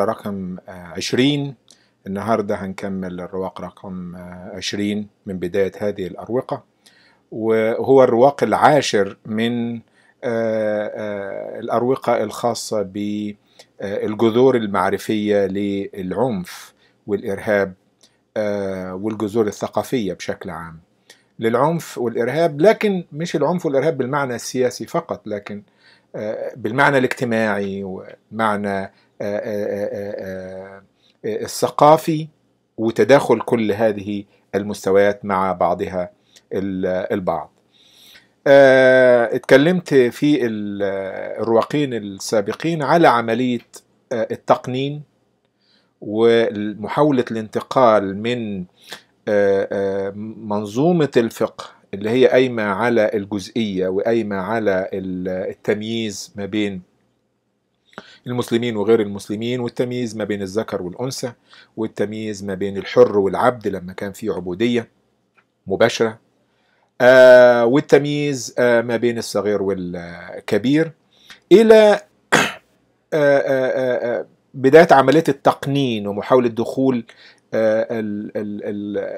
على رقم 20 آه، النهارده هنكمل الرواق رقم 20 آه، من بداية هذه الأروقة وهو الرواق العاشر من آه، الأروقة الخاصة بالجذور المعرفية للعنف والإرهاب والجذور الثقافية بشكل عام للعنف والإرهاب لكن مش العنف والإرهاب بالمعنى السياسي فقط لكن بالمعنى الاجتماعي والمعنى آه، آه، آه، الثقافي وتداخل كل هذه المستويات مع بعضها البعض اتكلمت في الرواقين السابقين على عملية التقنين ومحاولة الانتقال من منظومة الفقه اللي هي قايمة على الجزئية وقايمة على التمييز ما بين المسلمين وغير المسلمين والتمييز ما بين الذكر والأنثى والتمييز ما بين الحر والعبد لما كان في عبودية مباشرة آه، والتمييز آه، ما بين الصغير والكبير إلى آه، بداية عملية التقنين ومحاولة دخول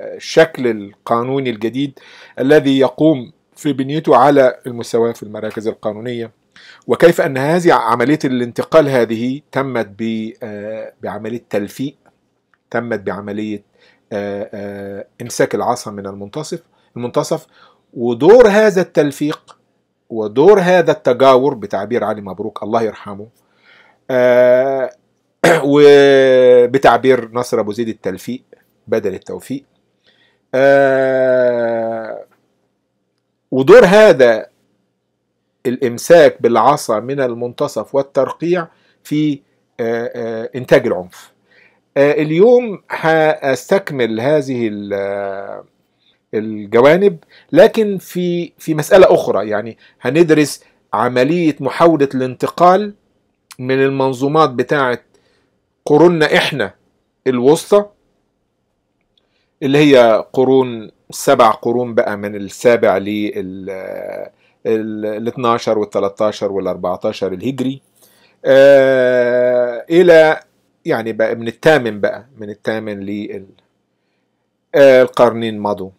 الشكل القانوني الجديد الذي يقوم في بنيته على المساواة في المراكز القانونية وكيف أن هذه عملية الانتقال هذه تمت آه، بعملية تلفيق تمت بعملية آه، آه، إمساك العصا من المنتصف المنتصف ودور هذا التلفيق ودور هذا التجاور بتعبير علي مبروك الله يرحمه وبتعبير نصر أبو زيد التلفيق بدل التوفيق ودور هذا الامساك بالعصا من المنتصف والترقيع في آه، آه، انتاج العنف آه، اليوم هستكمل هذه الجوانب لكن في في مساله اخرى يعني هندرس عمليه محاوله الانتقال من المنظومات بتاعه قروننا احنا الوسطى اللي هي قرون سبع قرون بقى من السابع لل ال 12 وال 13 وال 14 الهجري آه الى يعني بقى من الثامن بقى من الثامن للقرنين آه، مضوا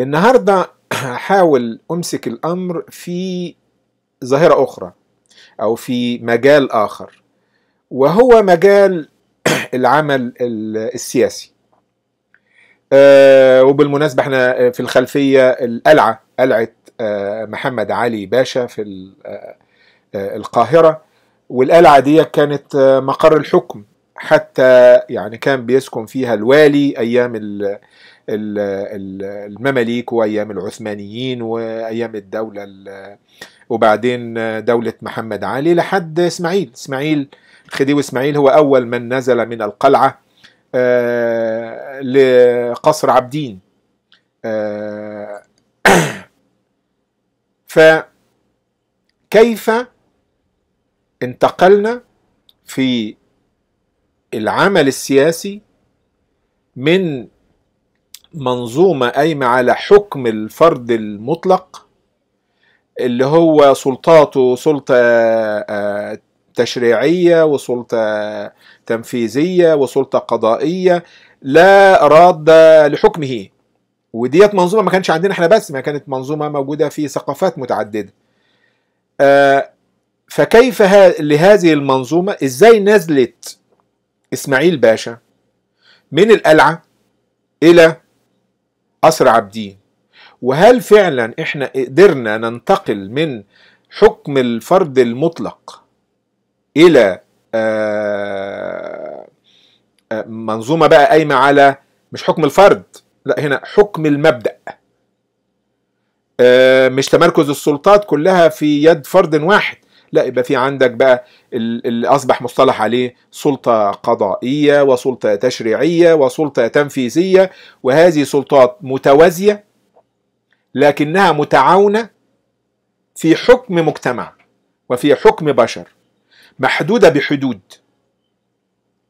النهارده هحاول امسك الامر في ظاهره اخرى او في مجال اخر وهو مجال العمل السياسي أه وبالمناسبة احنا في الخلفية القلعة قلعة آه، محمد علي باشا في آه، آه، القاهرة والقلعة عادية كانت مقر الحكم حتى يعني كان بيسكن فيها الوالي أيام المماليك وأيام العثمانيين وأيام الدولة وبعدين دولة محمد علي لحد إسماعيل إسماعيل خديوي إسماعيل هو أول من نزل من القلعة لقصر عبدين فكيف انتقلنا في العمل السياسي من منظومة قايمة على حكم الفرد المطلق اللي هو سلطاته سلطة آه، تشريعية وسلطة تنفيذية وسلطة قضائية لا راد لحكمه وديت منظومه ما كانش عندنا احنا بس ما كانت منظومه موجوده في ثقافات متعدده آه فكيف لهذه المنظومه ازاي نزلت اسماعيل باشا من القلعه الى قصر عابدين وهل فعلا احنا قدرنا ننتقل من حكم الفرد المطلق الى آه, آه، منظومه بقى قايمه على مش حكم الفرد لا هنا حكم المبدأ آه، مش تمركز السلطات كلها في يد فرد واحد لا يبقى في عندك بقى اللي اصبح مصطلح عليه سلطه قضائيه وسلطه تشريعيه وسلطه تنفيذيه وهذه سلطات متوازيه لكنها متعاونه في حكم مجتمع وفي حكم بشر محدوده بحدود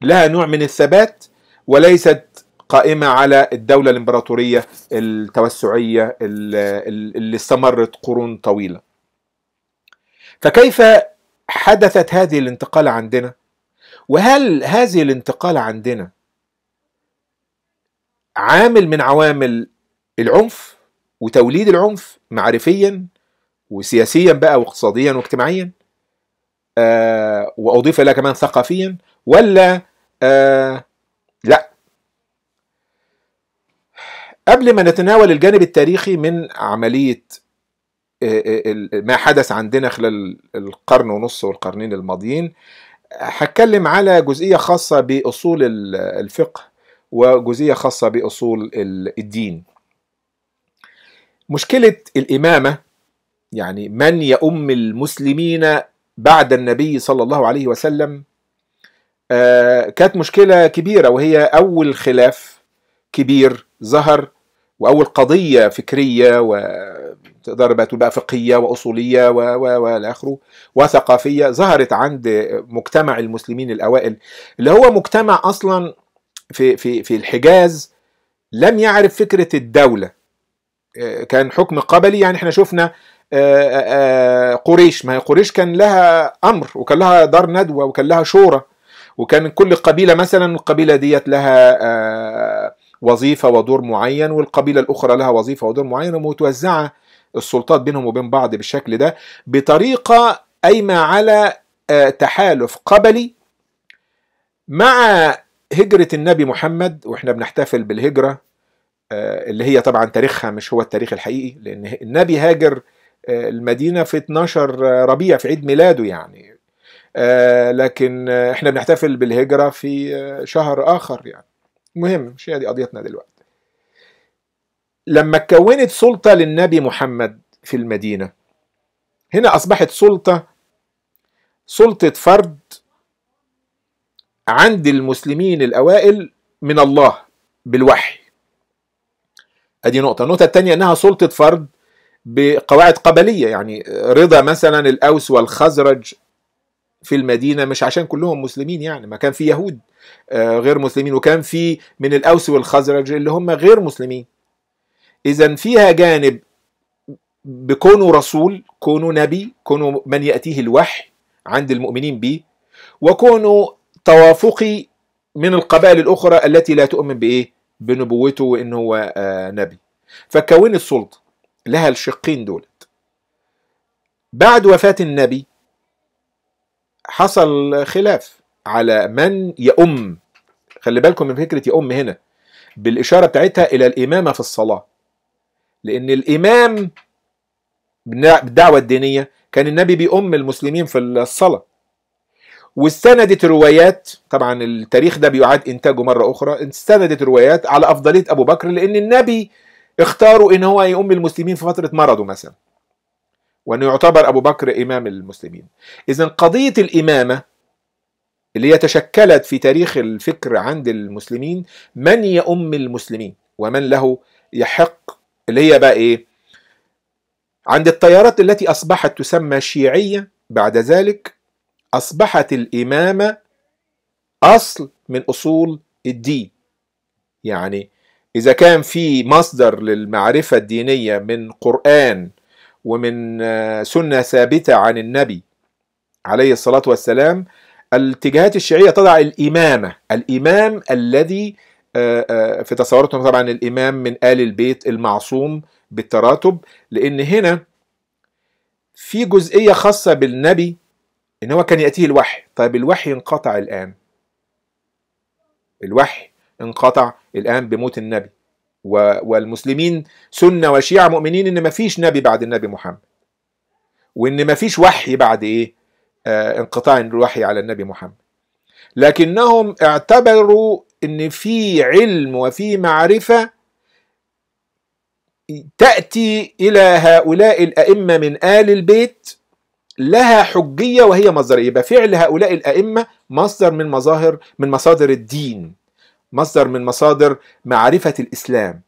لها نوع من الثبات وليست قائمة على الدولة الإمبراطورية التوسعية اللي استمرت قرون طويلة فكيف حدثت هذه الانتقالة عندنا وهل هذه الانتقالة عندنا عامل من عوامل العنف وتوليد العنف معرفيا وسياسيا بقى واقتصاديا واجتماعيا آه واضيف الى كمان ثقافيا ولا آه لا قبل ما نتناول الجانب التاريخي من عملية آه، آه، ما حدث عندنا خلال القرن ونص والقرنين الماضيين هتكلم على جزئية خاصة بأصول الفقه وجزئية خاصة بأصول الدين مشكلة الإمامة يعني من يؤم المسلمين بعد النبي صلى الله عليه وسلم آه، كانت مشكلة كبيرة وهي أول خلاف كبير ظهر واول قضيه فكريه وتقدر بقى تقول بقى فقهيه واصوليه و و والى اخره وثقافيه ظهرت عند مجتمع المسلمين الاوائل اللي هو مجتمع اصلا في في في الحجاز لم يعرف فكره الدوله آه، كان حكم قبلي يعني احنا شفنا آه، آه، قريش ما هي قريش كان لها امر وكان لها دار ندوه وكان لها شورى وكان كل قبيله مثلا القبيله ديت لها وظيفه ودور معين والقبيله الاخرى لها وظيفه ودور معين ومتوزعه السلطات بينهم وبين بعض بالشكل ده بطريقه قايمه على آه، تحالف قبلي مع هجره النبي محمد واحنا بنحتفل بالهجره آه، اللي هي طبعا تاريخها مش هو التاريخ الحقيقي لان النبي هاجر آه، المدينه في 12 ربيع في عيد ميلاده يعني لكن احنا بنحتفل بالهجره في شهر اخر يعني مهم مش هي دي قضيتنا دلوقتي لما اتكونت سلطة للنبي محمد في المدينة هنا أصبحت سلطة سلطة فرد عند المسلمين الأوائل من الله بالوحي أدي نقطة النقطة الثانية أنها سلطة فرد بقواعد قبلية يعني رضا مثلا الأوس والخزرج في المدينة مش عشان كلهم مسلمين يعني ما كان في يهود آه، غير مسلمين وكان في من الأوس والخزرج اللي هم غير مسلمين إذا فيها جانب بكونه رسول كونه نبي كونه من يأتيه الوحي عند المؤمنين به وكونه توافقي من القبائل الأخرى التي لا تؤمن بإيه بنبوته وإن هو آه، نبي فكون السلطة لها الشقين دولت بعد وفاة النبي حصل خلاف على من يؤم خلي بالكم من فكرة يؤم هنا بالإشارة بتاعتها إلى الإمامة في الصلاة لأن الإمام بالدعوة الدينية كان النبي بيؤم المسلمين في الصلاة واستندت روايات طبعا التاريخ ده بيعاد إنتاجه مرة أخرى استندت روايات على أفضلية أبو بكر لأن النبي اختاروا إن هو يؤم المسلمين في فترة مرضه مثلا وأنه يعتبر أبو بكر إمام المسلمين إذا قضية الإمامة اللي هي تشكلت في تاريخ الفكر عند المسلمين من يؤم المسلمين ومن له يحق اللي هي بقى ايه عند التيارات التي اصبحت تسمى شيعيه بعد ذلك اصبحت الامامه اصل من اصول الدين يعني اذا كان في مصدر للمعرفه الدينيه من قران ومن آه، سنه ثابته عن النبي عليه الصلاه والسلام الاتجاهات الشيعية تضع الإمامة الإمام الذي آه، آه، في تصورتهم طبعا الإمام من آل البيت المعصوم بالتراتب لأن هنا في جزئية خاصة بالنبي إن هو كان يأتيه الوحي طيب الوحي انقطع الآن الوحي انقطع الآن بموت النبي والمسلمين سنة وشيعة مؤمنين إن مفيش نبي بعد النبي محمد وإن مفيش وحي بعد إيه آه، انقطاع الوحي على النبي محمد لكنهم اعتبروا ان في علم وفي معرفه تاتي الى هؤلاء الائمه من ال البيت لها حجيه وهي مصدريه يبقى فعل هؤلاء الائمه مصدر من مظاهر من مصادر الدين مصدر من مصادر معرفه الاسلام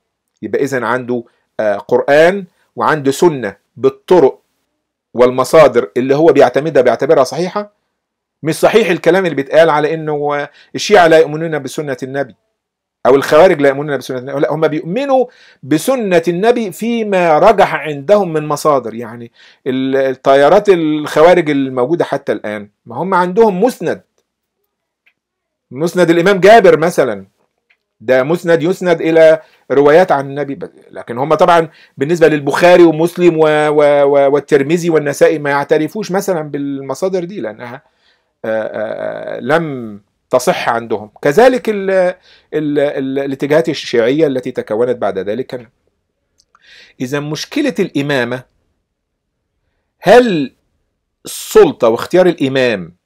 يبقى اذا عنده آه، قران وعنده سنه بالطرق والمصادر اللي هو بيعتمدها بيعتبرها صحيحه مش صحيح الكلام اللي بيتقال على انه الشيعه لا يؤمنون بسنه النبي او الخوارج لا يؤمنون بسنه النبي لا هم بيؤمنوا بسنه النبي فيما رجح عندهم من مصادر يعني الطيارات الخوارج الموجوده حتى الان ما هم عندهم مسند مسند الامام جابر مثلا ده مسند يسند الى روايات عن النبي لكن هم طبعا بالنسبه للبخاري ومسلم و و و والترمذي والنسائي ما يعترفوش مثلا بالمصادر دي لانها آآ آه، آآ آه، آه، لم تصح عندهم كذلك ال ال ال الاتجاهات الشيعيه التي تكونت بعد ذلك اذا مشكله الامامه هل السلطه واختيار الامام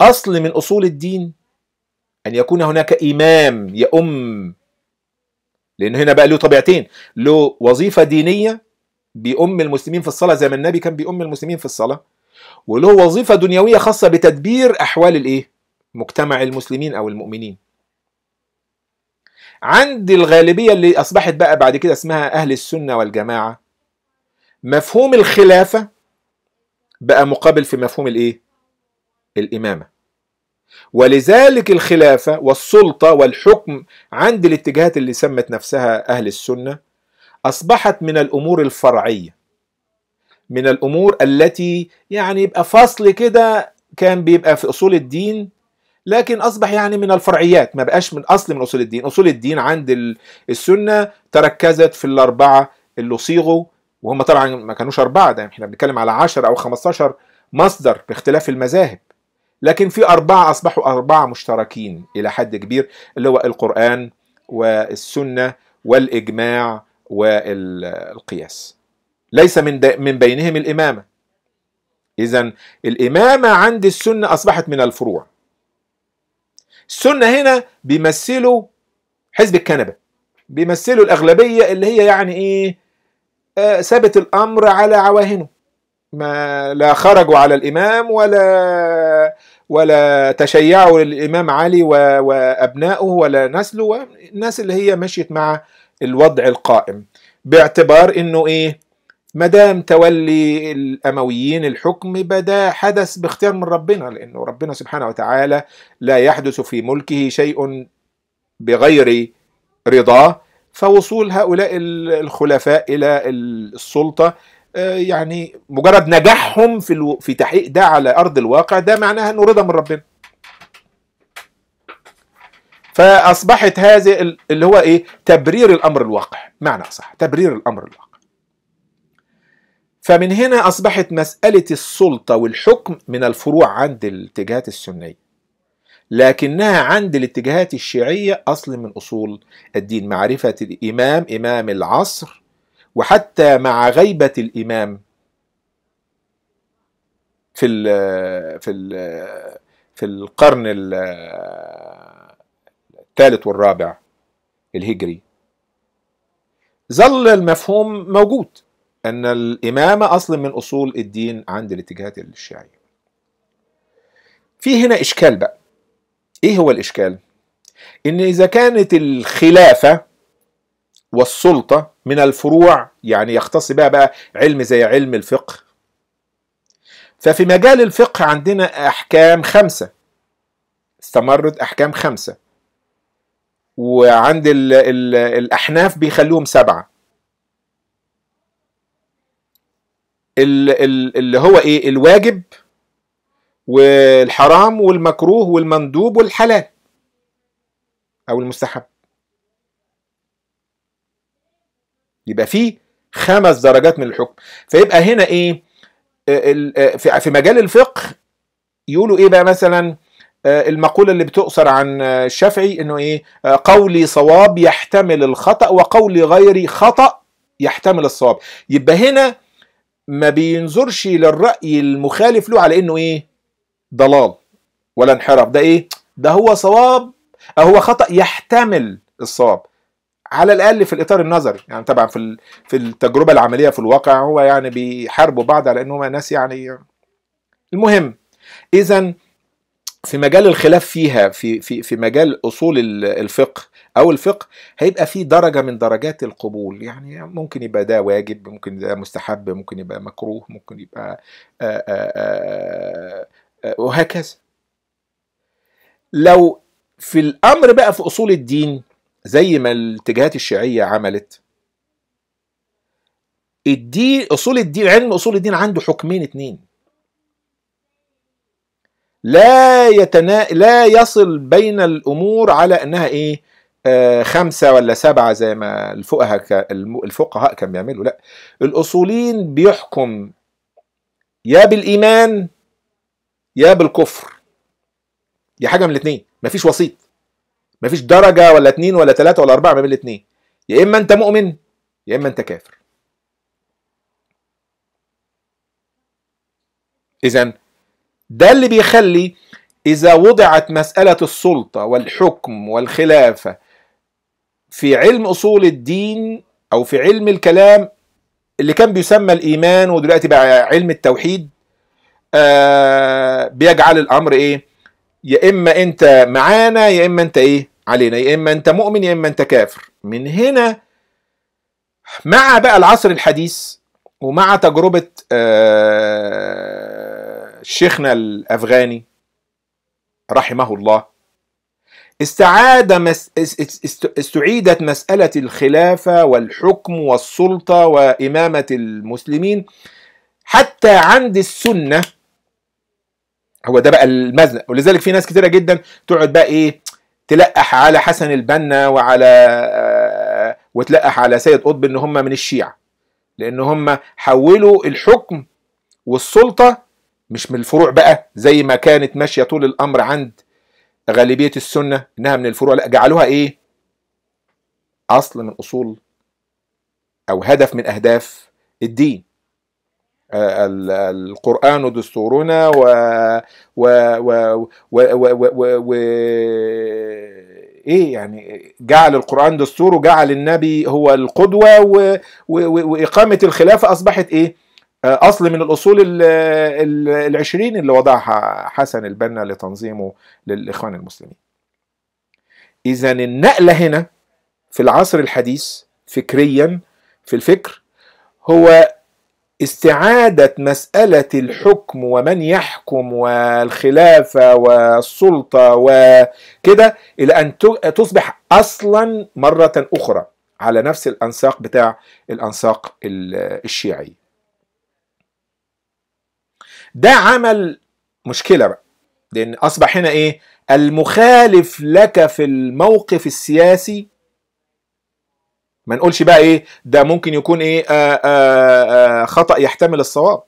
اصل من اصول الدين أن يكون هناك إمام يؤم لأن هنا بقى له طبيعتين له وظيفة دينية بيأم المسلمين في الصلاة زي ما النبي كان بيأم المسلمين في الصلاة وله وظيفة دنيوية خاصة بتدبير أحوال الإيه؟ مجتمع المسلمين أو المؤمنين عند الغالبية اللي أصبحت بقى بعد كده اسمها أهل السنة والجماعة مفهوم الخلافة بقى مقابل في مفهوم الإيه؟ الإمامة ولذلك الخلافة والسلطة والحكم عند الاتجاهات اللي سمت نفسها أهل السنة أصبحت من الأمور الفرعية من الأمور التي يعني يبقى فصل كده كان بيبقى في أصول الدين لكن أصبح يعني من الفرعيات ما بقاش من أصل من أصول الدين أصول الدين عند السنة تركزت في الأربعة اللي صيغوا وهم طبعا ما كانوش أربعة ده احنا بنتكلم على 10 أو 15 مصدر باختلاف المذاهب لكن في أربعة أصبحوا أربعة مشتركين إلى حد كبير اللي هو القرآن والسنة والإجماع والقياس ليس من من بينهم الإمامة إذا الإمامة عند السنة أصبحت من الفروع السنة هنا بيمثلوا حزب الكنبة بيمثلوا الأغلبية اللي هي يعني إيه آه الأمر على عواهنه ما لا خرجوا على الإمام ولا ولا تشيعوا للإمام علي وأبنائه ولا نسله الناس اللي هي مشيت مع الوضع القائم باعتبار انه ايه مدام تولي الامويين الحكم بدا حدث باختيار من ربنا لانه ربنا سبحانه وتعالى لا يحدث في ملكه شيء بغير رضاه فوصول هؤلاء الخلفاء الى السلطه آه، يعني مجرد نجاحهم في الو... في تحقيق ده على ارض الواقع ده معناها انه رضا من ربنا فاصبحت هذه اللي هو ايه تبرير الامر الواقع معنى اصح تبرير الامر الواقع فمن هنا اصبحت مساله السلطه والحكم من الفروع عند الاتجاهات السنيه لكنها عند الاتجاهات الشيعيه اصل من اصول الدين معرفه الامام امام العصر وحتى مع غيبة الإمام في ال في ال في القرن الثالث والرابع الهجري ظل المفهوم موجود أن الإمامة أصل من أصول الدين عند الاتجاهات الشيعية في هنا إشكال بقى إيه هو الإشكال؟ إن إذا كانت الخلافة والسلطة من الفروع يعني يختص بها بقى علم زي علم الفقه ففي مجال الفقه عندنا أحكام خمسة استمرت أحكام خمسة وعند ال ال الأحناف بيخلوهم سبعة اللي هو إيه الواجب والحرام والمكروه والمندوب والحلال أو المستحب يبقى في خمس درجات من الحكم فيبقى هنا ايه آه، آه، في مجال الفقه يقولوا ايه بقى مثلا آه، المقولة اللي بتؤثر عن الشافعي انه ايه قولي صواب يحتمل الخطأ وقولي غيري خطأ يحتمل الصواب يبقى هنا ما بينظرش للرأي المخالف له على انه ايه ضلال ولا انحراف ده ايه ده هو صواب أو هو خطأ يحتمل الصواب على الاقل في الاطار النظري يعني طبعا في في التجربه العمليه في الواقع هو يعني بيحاربوا بعض على انهم ناس يعني المهم اذا في مجال الخلاف فيها في في في مجال اصول الفقه او الفقه هيبقى في درجه من درجات القبول يعني ممكن يبقى ده واجب ممكن ده مستحب ممكن يبقى مكروه ممكن يبقى آآ آه، آآ آه، آآ آه، وهكذا لو في الامر بقى في اصول الدين زي ما الاتجاهات الشيعية عملت الدين أصول الدين علم أصول الدين عنده حكمين اتنين لا يتنا... لا يصل بين الأمور على أنها إيه آه خمسة ولا سبعة زي ما الفقهاء ك... الفقهاء كانوا بيعملوا لا الأصولين بيحكم يا بالإيمان يا بالكفر يا حاجة من الاتنين مفيش وسيط مفيش درجه ولا اتنين ولا تلاته ولا اربعه ما بين الاتنين يا اما انت مؤمن يا اما انت كافر اذا ده اللي بيخلي اذا وضعت مساله السلطه والحكم والخلافه في علم اصول الدين او في علم الكلام اللي كان بيسمى الايمان ودلوقتي بقى علم التوحيد آه بيجعل الامر ايه يا اما انت معانا يا اما انت ايه علينا يا اما انت مؤمن يا اما انت كافر من هنا مع بقى العصر الحديث ومع تجربه آه، شيخنا الافغاني رحمه الله استعاد مس... استعيدت مسألة الخلافة والحكم والسلطة وإمامة المسلمين حتى عند السنة هو ده بقى المزنق ولذلك في ناس كتيرة جدا تقعد بقى إيه تلقح على حسن البنا وعلى آه، وتلقح على سيد قطب ان هم من الشيعه لان هم حولوا الحكم والسلطه مش من الفروع بقى زي ما كانت ماشيه طول الامر عند غالبيه السنه انها من الفروع لا جعلوها ايه اصل من اصول او هدف من اهداف الدين القرآن دستورنا و و و و, و, و, و, و ايه يعني جعل القرآن دستور وجعل النبي هو القدوة و و و وإقامة الخلافة أصبحت ايه؟ أصل من الأصول العشرين اللي وضعها حسن البنا لتنظيمه للإخوان المسلمين إذا النقلة هنا في العصر الحديث فكريا في الفكر هو استعادة مسألة الحكم ومن يحكم والخلافة والسلطة وكده إلى أن تصبح أصلا مرة أخرى على نفس الأنساق بتاع الأنساق الشيعي ده عمل مشكلة بقى لأن أصبح هنا إيه المخالف لك في الموقف السياسي ما نقولش بقى ايه ده ممكن يكون ايه آآ آه، آآ آه، آه، خطا يحتمل الصواب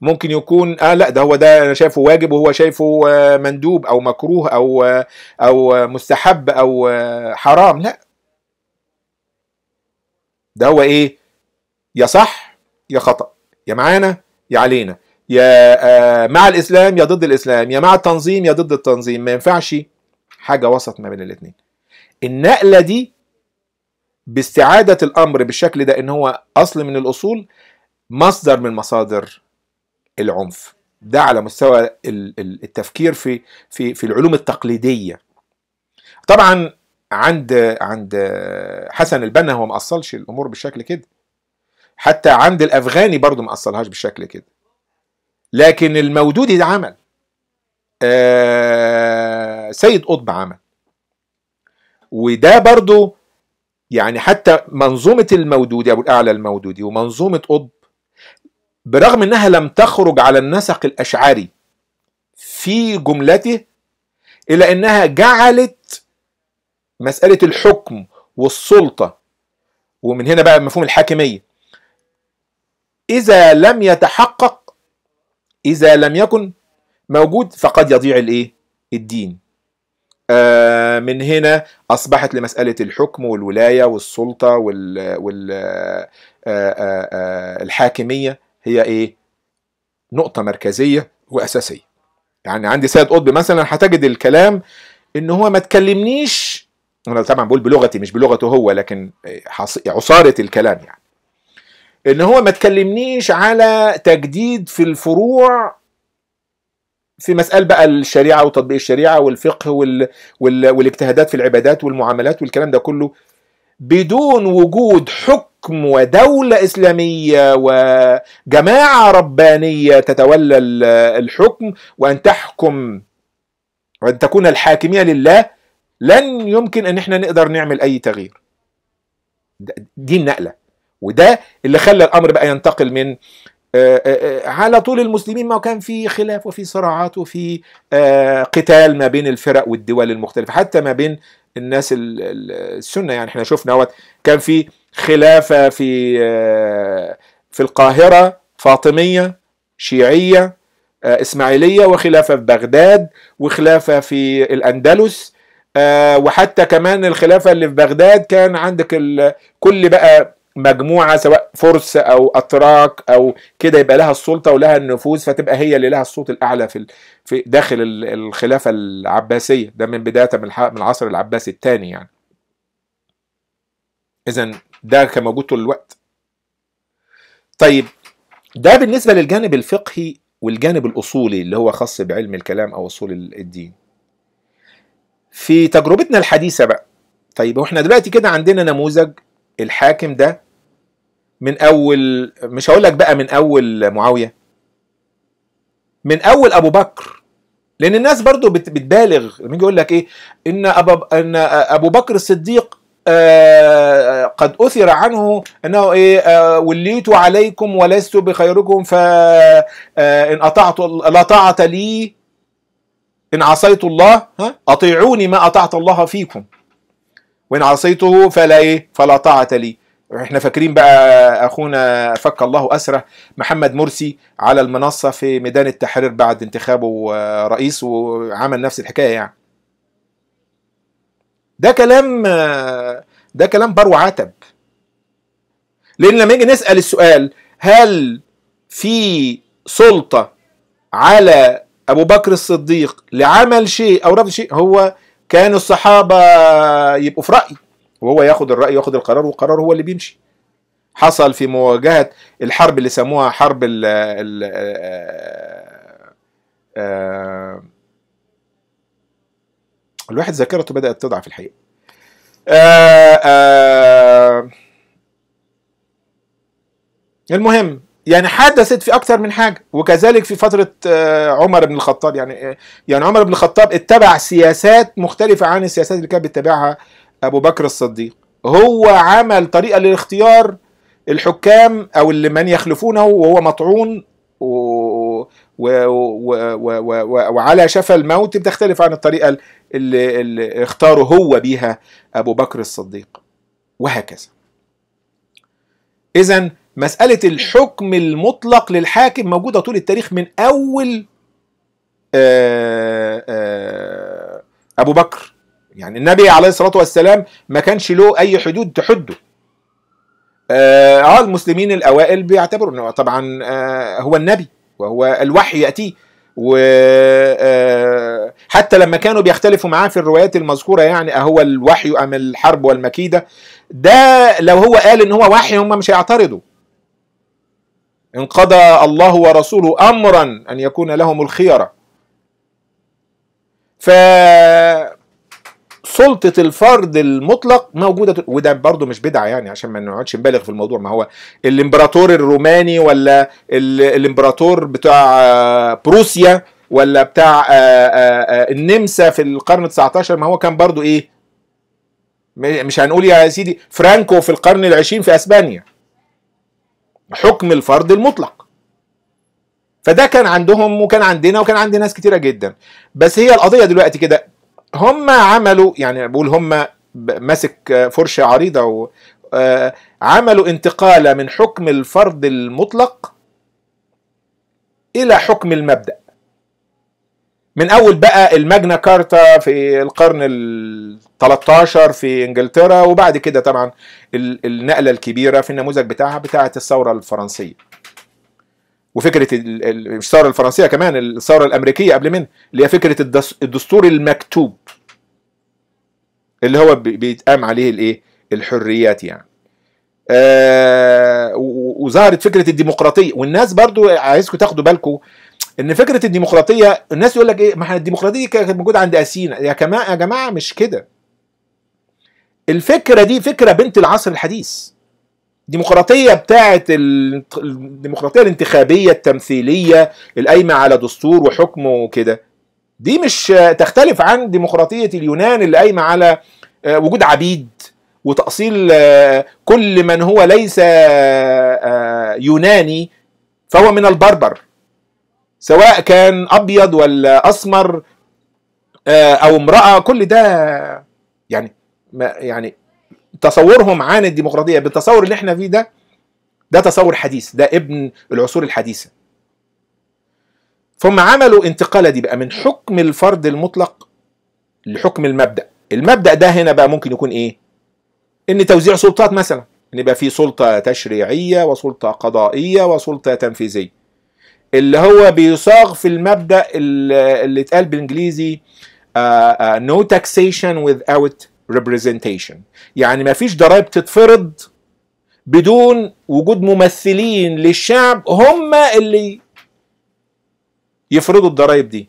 ممكن يكون اه لا ده هو ده انا شايفه واجب وهو شايفه مندوب او مكروه او او مستحب او حرام لا ده هو ايه يا صح يا خطا يا معانا يا علينا يا مع الاسلام يا ضد الاسلام يا مع التنظيم يا ضد التنظيم ما ينفعش حاجه وسط ما بين الاثنين النقله دي باستعادة الأمر بالشكل ده إن هو أصل من الأصول مصدر من مصادر العنف ده على مستوى التفكير في في في العلوم التقليدية طبعا عند عند حسن البنا هو ما أصلش الأمور بالشكل كده حتى عند الأفغاني برضه ما أصلهاش بالشكل كده لكن المودودي ده عمل آه سيد قطب عمل وده برضه يعني حتى منظومة المودودي أبو الأعلى المودودي ومنظومة قطب برغم أنها لم تخرج على النسق الأشعري في جملته إلا أنها جعلت مسألة الحكم والسلطة ومن هنا بقى مفهوم الحاكمية إذا لم يتحقق إذا لم يكن موجود فقد يضيع الإيه؟ الدين آه، من هنا أصبحت لمسألة الحكم والولاية والسلطة والحاكمية آه، آه، هي إيه؟ نقطة مركزية وأساسية يعني عندي سيد قطب مثلا هتجد الكلام ان هو ما تكلمنيش انا طبعا بقول بلغتي مش بلغته هو لكن عصاره الكلام يعني ان هو ما تكلمنيش على تجديد في الفروع في مسألة بقى الشريعه وتطبيق الشريعه والفقه وال... وال... والاجتهادات في العبادات والمعاملات والكلام ده كله بدون وجود حكم ودوله اسلاميه وجماعه ربانيه تتولى الحكم وان تحكم وان تكون الحاكميه لله لن يمكن ان احنا نقدر نعمل اي تغيير دي النقله وده اللي خلى الامر بقى ينتقل من آه، آه، آه، على طول المسلمين ما كان في خلاف وفي صراعات وفي قتال ما بين الفرق والدول المختلفة حتى ما بين الناس السنة يعني احنا شفنا وقت كان في خلافة في في القاهرة فاطمية شيعية إسماعيلية وخلافة في بغداد وخلافة في الأندلس وحتى كمان الخلافة اللي في بغداد كان عندك كل بقى مجموعه سواء فرس او اتراك او كده يبقى لها السلطه ولها النفوذ فتبقى هي اللي لها الصوت الاعلى في في داخل الخلافه العباسيه ده من بدايه من العصر العباسي الثاني يعني اذا ده كان موجود طول الوقت طيب ده بالنسبه للجانب الفقهي والجانب الاصولي اللي هو خاص بعلم الكلام او اصول الدين في تجربتنا الحديثه بقى طيب واحنا دلوقتي كده عندنا نموذج الحاكم ده من اول مش هقول لك بقى من اول معاويه من اول ابو بكر لان الناس برضو بتبالغ لما يجي يقول لك ايه ان ابو ان ابو بكر الصديق آه، قد اثر عنه انه ايه آه، وليت عليكم ولست بخيركم فان آه، اطعت لا طاعه لي ان عصيت الله اطيعوني ما اطعت الله فيكم وان عصيته فلا ايه فلا طاعه لي احنا فاكرين بقى اخونا فك الله اسره محمد مرسي على المنصه في ميدان التحرير بعد انتخابه رئيس وعمل نفس الحكايه يعني ده كلام ده كلام بر وعتب لان لما نيجي نسال السؤال هل في سلطه على ابو بكر الصديق لعمل شيء او رفض شيء هو كان الصحابه يبقوا في رايه وهو ياخد الراي ياخد القرار والقرار هو اللي بيمشي حصل في مواجهه الحرب اللي سموها حرب ال ال آه، آه، آه، الواحد ذاكرته بدات تضعف الحقيقه المهم يعني حدثت في اكثر من حاجه وكذلك في فتره عمر بن الخطاب يعني يعني عمر بن الخطاب اتبع سياسات مختلفه عن السياسات اللي كان بيتبعها أبو بكر الصديق هو عمل طريقة للاختيار الحكام أو اللي من يخلفونه وهو مطعون و... و... و... و وعلى شفا الموت بتختلف عن الطريقة اللي, اللي اختاره هو بيها أبو بكر الصديق وهكذا إذا مسألة الحكم المطلق للحاكم موجودة طول التاريخ من أول آه، آه، أبو بكر يعني النبي عليه الصلاة والسلام ما كانش له أي حدود تحده اه, آه، المسلمين الأوائل بيعتبروا أنه طبعا اه هو النبي وهو الوحي يأتيه آه، وحتى لما كانوا بيختلفوا معاه في الروايات المذكورة يعني أهو الوحي أم الحرب والمكيدة ده لو هو قال إن هو وحي هم مش هيعترضوا إن قضى الله ورسوله أمرا أن يكون لهم الخيرة ف سلطه الفرد المطلق موجوده وده برضو مش بدعه يعني عشان ما نقعدش نبالغ في الموضوع ما هو الامبراطور الروماني ولا الامبراطور بتاع آه، بروسيا ولا بتاع آه، آه، النمسا في القرن 19 ما هو كان برضو ايه مش هنقول يا سيدي فرانكو في القرن العشرين في اسبانيا حكم الفرد المطلق فده كان عندهم وكان عندنا وكان عند ناس كتيره جدا بس هي القضيه دلوقتي كده هم عملوا يعني بقول هم ماسك فرشة عريضة و آه، عملوا انتقال من حكم الفرض المطلق إلى حكم المبدأ من أول بقى الماجنا كارتا في القرن ال 13 في إنجلترا وبعد كده طبعا النقلة الكبيرة في النموذج بتاعها بتاعة الثورة الفرنسية وفكره الثوره الفرنسيه كمان الثوره الامريكيه قبل منها اللي هي فكره الدستور المكتوب اللي هو بيتقام عليه الايه الحريات يعني آه وظهرت فكره الديمقراطيه والناس برضو عايزكم تاخدوا بالكم ان فكره الديمقراطيه الناس يقول لك ايه ما احنا الديمقراطيه كانت موجوده عند اسينا يا جماعه يا جماعه مش كده الفكره دي فكره بنت العصر الحديث الديمقراطيه بتاعه الديمقراطيه الانتخابيه التمثيليه القايمه على دستور وحكم وكده دي مش تختلف عن ديمقراطيه اليونان اللي قايمه على آه، وجود عبيد وتأصيل آه، كل من هو ليس آه، يوناني فهو من البربر سواء كان أبيض ولا أسمر أو امرأة كل ده يعني يعني تصورهم عن الديمقراطيه بالتصور اللي احنا فيه ده ده تصور حديث ده ابن العصور الحديثه فهم عملوا انتقالة دي بقى من حكم الفرد المطلق لحكم المبدأ المبدأ ده هنا بقى ممكن يكون ايه ان توزيع سلطات مثلا ان يبقى في سلطة تشريعية وسلطة قضائية وسلطة تنفيذية اللي هو بيصاغ في المبدأ اللي اتقال بالانجليزي uh, uh, no taxation without representation يعني ما فيش ضرائب تتفرض بدون وجود ممثلين للشعب هم اللي يفرضوا الضرائب دي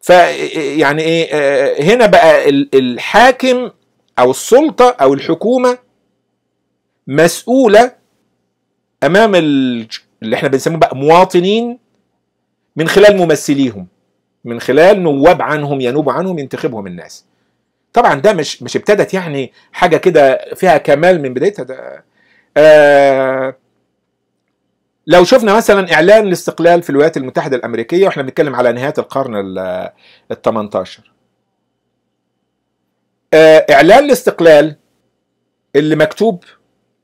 فيعني ايه آه، هنا بقى الحاكم او السلطه او الحكومه مسؤوله امام اللي احنا بنسميه بقى مواطنين من خلال ممثليهم من خلال نواب عنهم ينوب عنهم ينتخبهم الناس طبعا ده مش مش ابتدت يعني حاجه كده فيها كمال من بدايتها ده آه لو شفنا مثلا اعلان الاستقلال في الولايات المتحده الامريكيه واحنا بنتكلم على نهايه القرن ال 18 آه، اعلان الاستقلال اللي مكتوب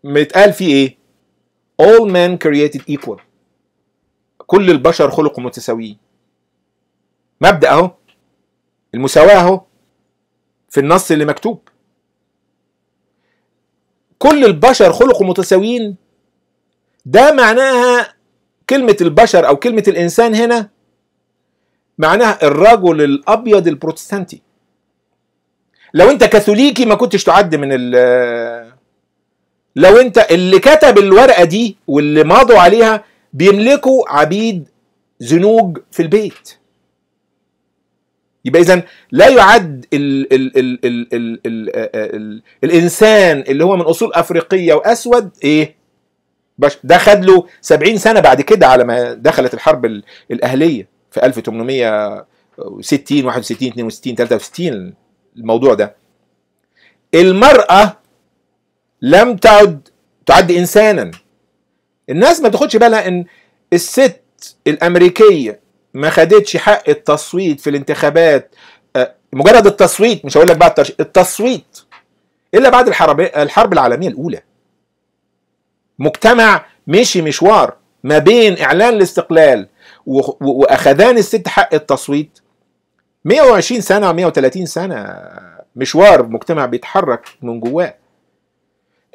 متقال فيه ايه all men created equal كل البشر خلقوا متساويين مبدا اهو المساواه اهو في النص اللي مكتوب كل البشر خلقوا متساويين ده معناها كلمة البشر أو كلمة الإنسان هنا معناها الرجل الأبيض البروتستانتي لو أنت كاثوليكي ما كنتش تعد من ال لو أنت اللي كتب الورقة دي واللي مضوا عليها بيملكوا عبيد زنوج في البيت يبقى اذا لا يعد ال ال ال ال ال الـ الـ الانسان اللي هو من اصول افريقيه واسود ايه ده خد له 70 سنه بعد كده على ما دخلت الحرب الاهليه في 1860 61 62 63 الموضوع ده المراه لم تعد تعد انسانا الناس ما بتاخدش بالها ان الست الامريكيه ما خدتش حق التصويت في الانتخابات آه، مجرد التصويت مش هقول لك بقى التصويت الا بعد الحرب الحرب العالميه الاولى مجتمع مشي مشوار ما بين اعلان الاستقلال واخذان الست حق التصويت 120 سنه و 130 سنه مشوار مجتمع بيتحرك من جواه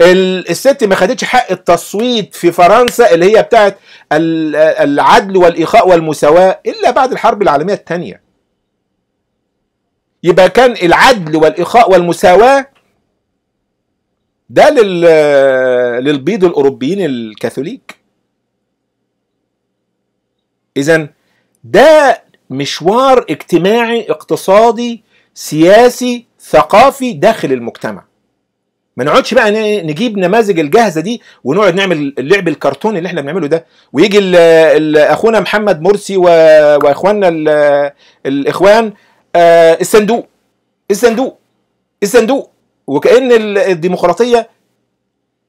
الست ما خدتش حق التصويت في فرنسا اللي هي بتاعت العدل والاخاء والمساواه الا بعد الحرب العالميه الثانيه يبقى كان العدل والاخاء والمساواه ده لل للبيض الاوروبيين الكاثوليك اذا ده مشوار اجتماعي اقتصادي سياسي ثقافي داخل المجتمع ما نقعدش بقى نجيب نماذج الجاهزه دي ونقعد نعمل اللعب الكرتون اللي احنا بنعمله ده ويجي الـ الـ اخونا محمد مرسي واخواننا الاخوان آه الصندوق الصندوق الصندوق وكأن الديمقراطية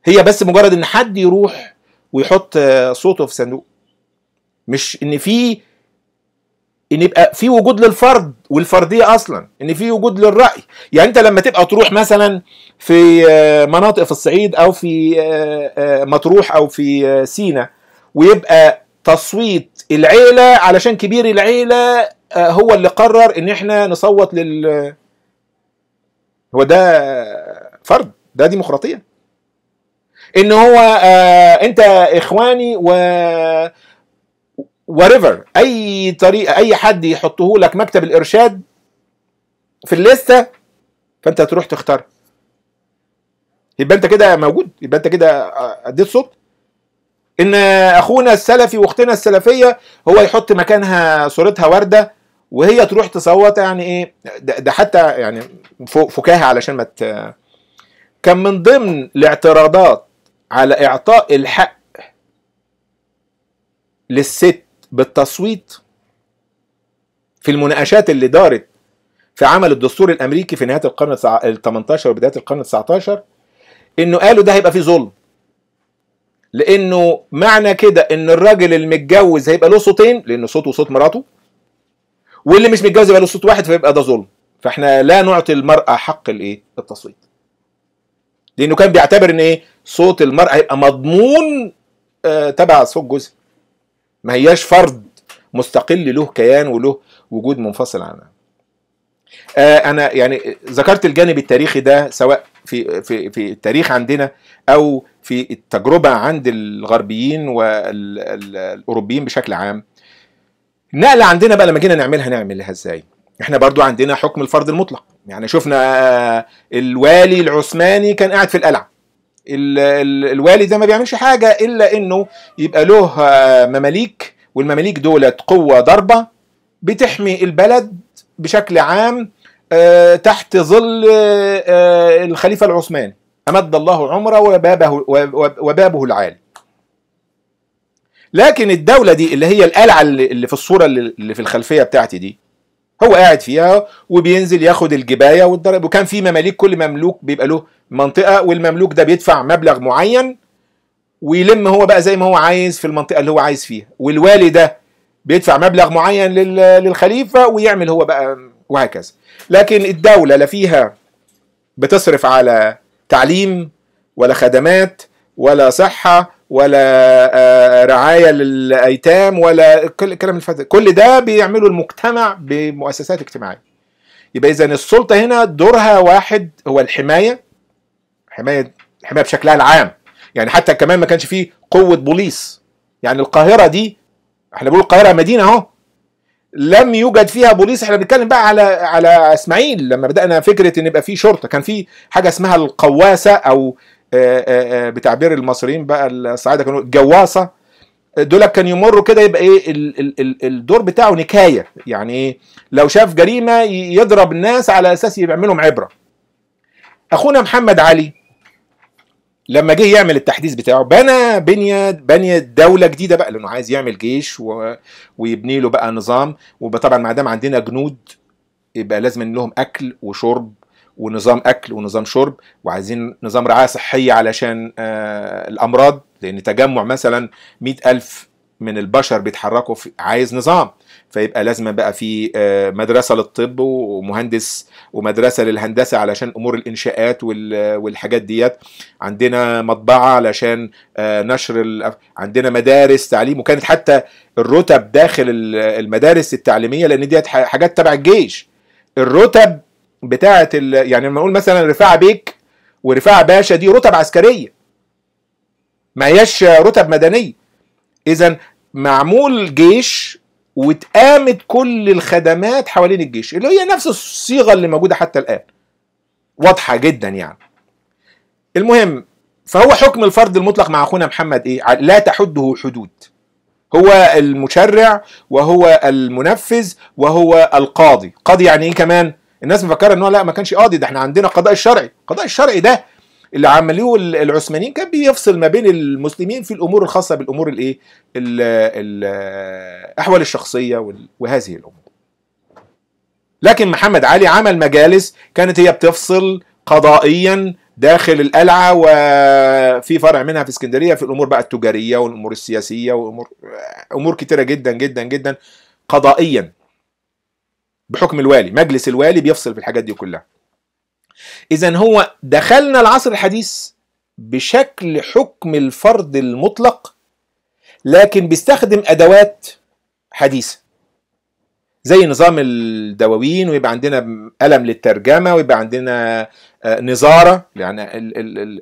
هي بس مجرد إن حد يروح ويحط آه، صوته في صندوق مش إن في إن يبقى في وجود للفرد والفردية أصلا إن في وجود للرأي يعني أنت لما تبقى تروح مثلا في آه، مناطق في الصعيد او في آه، آه، مطروح او في سينا ويبقى تصويت العيله علشان كبير العيله هو اللي قرر ان احنا نصوت لل هو ده فرد ده ديمقراطيه ان هو انت اخواني و وريفر اي طريقه اي حد يحطه لك مكتب الارشاد في الليسته فانت هتروح تختاره يبقى انت كده موجود يبقى انت كده آه، اديت صوت ان اخونا السلفي واختنا السلفيه هو يحط مكانها صورتها ورده وهي تروح تصوت يعني ايه ده, ده حتى يعني فكاهه علشان ما كان من ضمن الاعتراضات على اعطاء الحق للست بالتصويت في المناقشات اللي دارت في عمل الدستور الامريكي في نهايه القرن ال 18 وبدايه القرن ال 19 انه قالوا ده هيبقى فيه ظلم لانه معنى كده ان الراجل المتجوز هيبقى له صوتين لان صوته وصوت مراته واللي مش متجوز يبقى له صوت واحد فيبقى ده ظلم فاحنا لا نعطي المراه حق الايه التصويت لانه كان بيعتبر ان ايه صوت المراه هيبقى مضمون آه تبع صوت جوزها ما هياش فرد مستقل له كيان وله وجود منفصل عنها آه انا يعني ذكرت الجانب التاريخي ده سواء في في في التاريخ عندنا او في التجربه عند الغربيين والاوروبيين بشكل عام النقله عندنا بقى لما جينا نعملها نعملها ازاي احنا برضو عندنا حكم الفرد المطلق يعني شفنا آه، الوالي العثماني كان قاعد في القلعه الوالي ده ما بيعملش حاجه الا انه يبقى له آه، مماليك والمماليك دولت قوه ضاربه بتحمي البلد بشكل عام آه، تحت ظل آه، الخليفة العثماني أمد الله عمره وبابه, وبابه العالي لكن الدولة دي اللي هي القلعة اللي في الصورة اللي في الخلفية بتاعتي دي هو قاعد فيها وبينزل ياخد الجبايه والضرب وكان في مماليك كل مملوك بيبقى له منطقه والمملوك ده بيدفع مبلغ معين ويلم هو بقى زي ما هو عايز في المنطقه اللي هو عايز فيها والوالي ده بيدفع مبلغ معين للخليفه ويعمل هو بقى وهكذا لكن الدولة لا فيها بتصرف على تعليم ولا خدمات ولا صحة ولا آه، رعاية للأيتام ولا كل كلام الفتاة كل ده بيعمله المجتمع بمؤسسات اجتماعية يبقى إذا السلطة هنا دورها واحد هو الحماية حماية الحماية بشكلها العام يعني حتى كمان ما كانش فيه قوة بوليس يعني القاهرة دي احنا بنقول القاهرة مدينة اهو لم يوجد فيها بوليس احنا بنتكلم بقى على على اسماعيل لما بدانا فكره ان يبقى في شرطه كان في حاجه اسمها القواسه او آه، آه، آه، بتعبير المصريين بقى الصعايده كانوا جواصه دول كان يمروا كده يبقى ايه الدور بتاعه نكايه يعني ايه لو شاف جريمه يضرب الناس على اساس يعملهم عبره اخونا محمد علي لما جه يعمل التحديث بتاعه بنى بنية بنية دولة جديدة بقى لأنه عايز يعمل جيش و... ويبني له بقى نظام وطبعا ما دام عندنا جنود يبقى لازم ان لهم أكل وشرب ونظام أكل ونظام شرب وعايزين نظام رعاية صحية علشان آه الأمراض لأن تجمع مثلا مئة ألف من البشر بيتحركوا في عايز نظام فيبقى لازم بقى في آه، مدرسه للطب ومهندس ومدرسه للهندسه علشان امور الانشاءات والحاجات ديت عندنا مطبعه علشان آه، نشر ال... عندنا مدارس تعليم وكانت حتى الرتب داخل المدارس التعليميه لان ديت حاجات تبع الجيش الرتب بتاعه ال... يعني لما نقول مثلا رفاعه بيك ورفاعه باشا دي رتب عسكريه ما هياش رتب مدنيه اذا معمول جيش واتقامت كل الخدمات حوالين الجيش اللي هي نفس الصيغه اللي موجوده حتى الان واضحه جدا يعني المهم فهو حكم الفرد المطلق مع اخونا محمد ايه لا تحده حدود هو المشرع وهو المنفذ وهو القاضي قاضي يعني ايه كمان الناس مفكره ان هو لا ما كانش قاضي ده احنا عندنا قضاء الشرعي القضاء الشرعي ده اللي عملوه العثمانيين كان بيفصل ما بين المسلمين في الامور الخاصه بالامور الايه الاحوال الشخصيه وهذه الامور لكن محمد علي عمل مجالس كانت هي بتفصل قضائيا داخل القلعة وفي فرع منها في اسكندرية في الأمور بقى التجارية والأمور السياسية وأمور أمور كتيرة جدا جدا جدا قضائيا بحكم الوالي مجلس الوالي بيفصل في الحاجات دي كلها إذا هو دخلنا العصر الحديث بشكل حكم الفرد المطلق لكن بيستخدم أدوات حديثة زي نظام الدواوين ويبقى عندنا قلم للترجمة ويبقى عندنا آه، نظارة يعني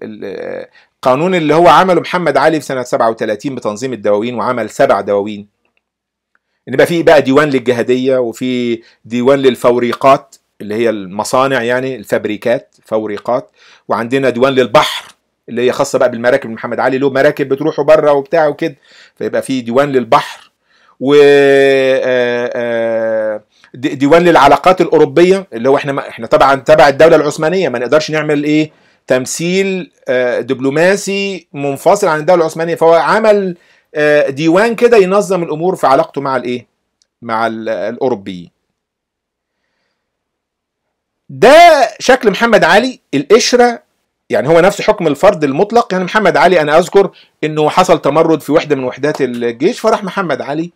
القانون اللي هو عمله محمد علي في سنة 37 بتنظيم الدواوين وعمل سبع دواوين ان يبقى في بقى ديوان للجهاديه وفي ديوان للفوريقات اللي هي المصانع يعني الفابريكات فوريقات وعندنا ديوان للبحر اللي هي خاصه بقى بالمراكب محمد علي له مراكب بتروحوا بره وبتاع وكده فيبقى في ديوان للبحر و آه، آه، ديوان للعلاقات الاوروبيه اللي هو احنا احنا طبعا تبع الدوله العثمانيه ما نقدرش نعمل ايه تمثيل آه، دبلوماسي منفصل عن الدوله العثمانيه فهو عمل ديوان كده ينظم الامور في علاقته مع الايه مع الاوروبيين ده شكل محمد علي القشرة يعني هو نفس حكم الفرد المطلق يعني محمد علي أنا أذكر أنه حصل تمرد في وحدة من وحدات الجيش فراح محمد علي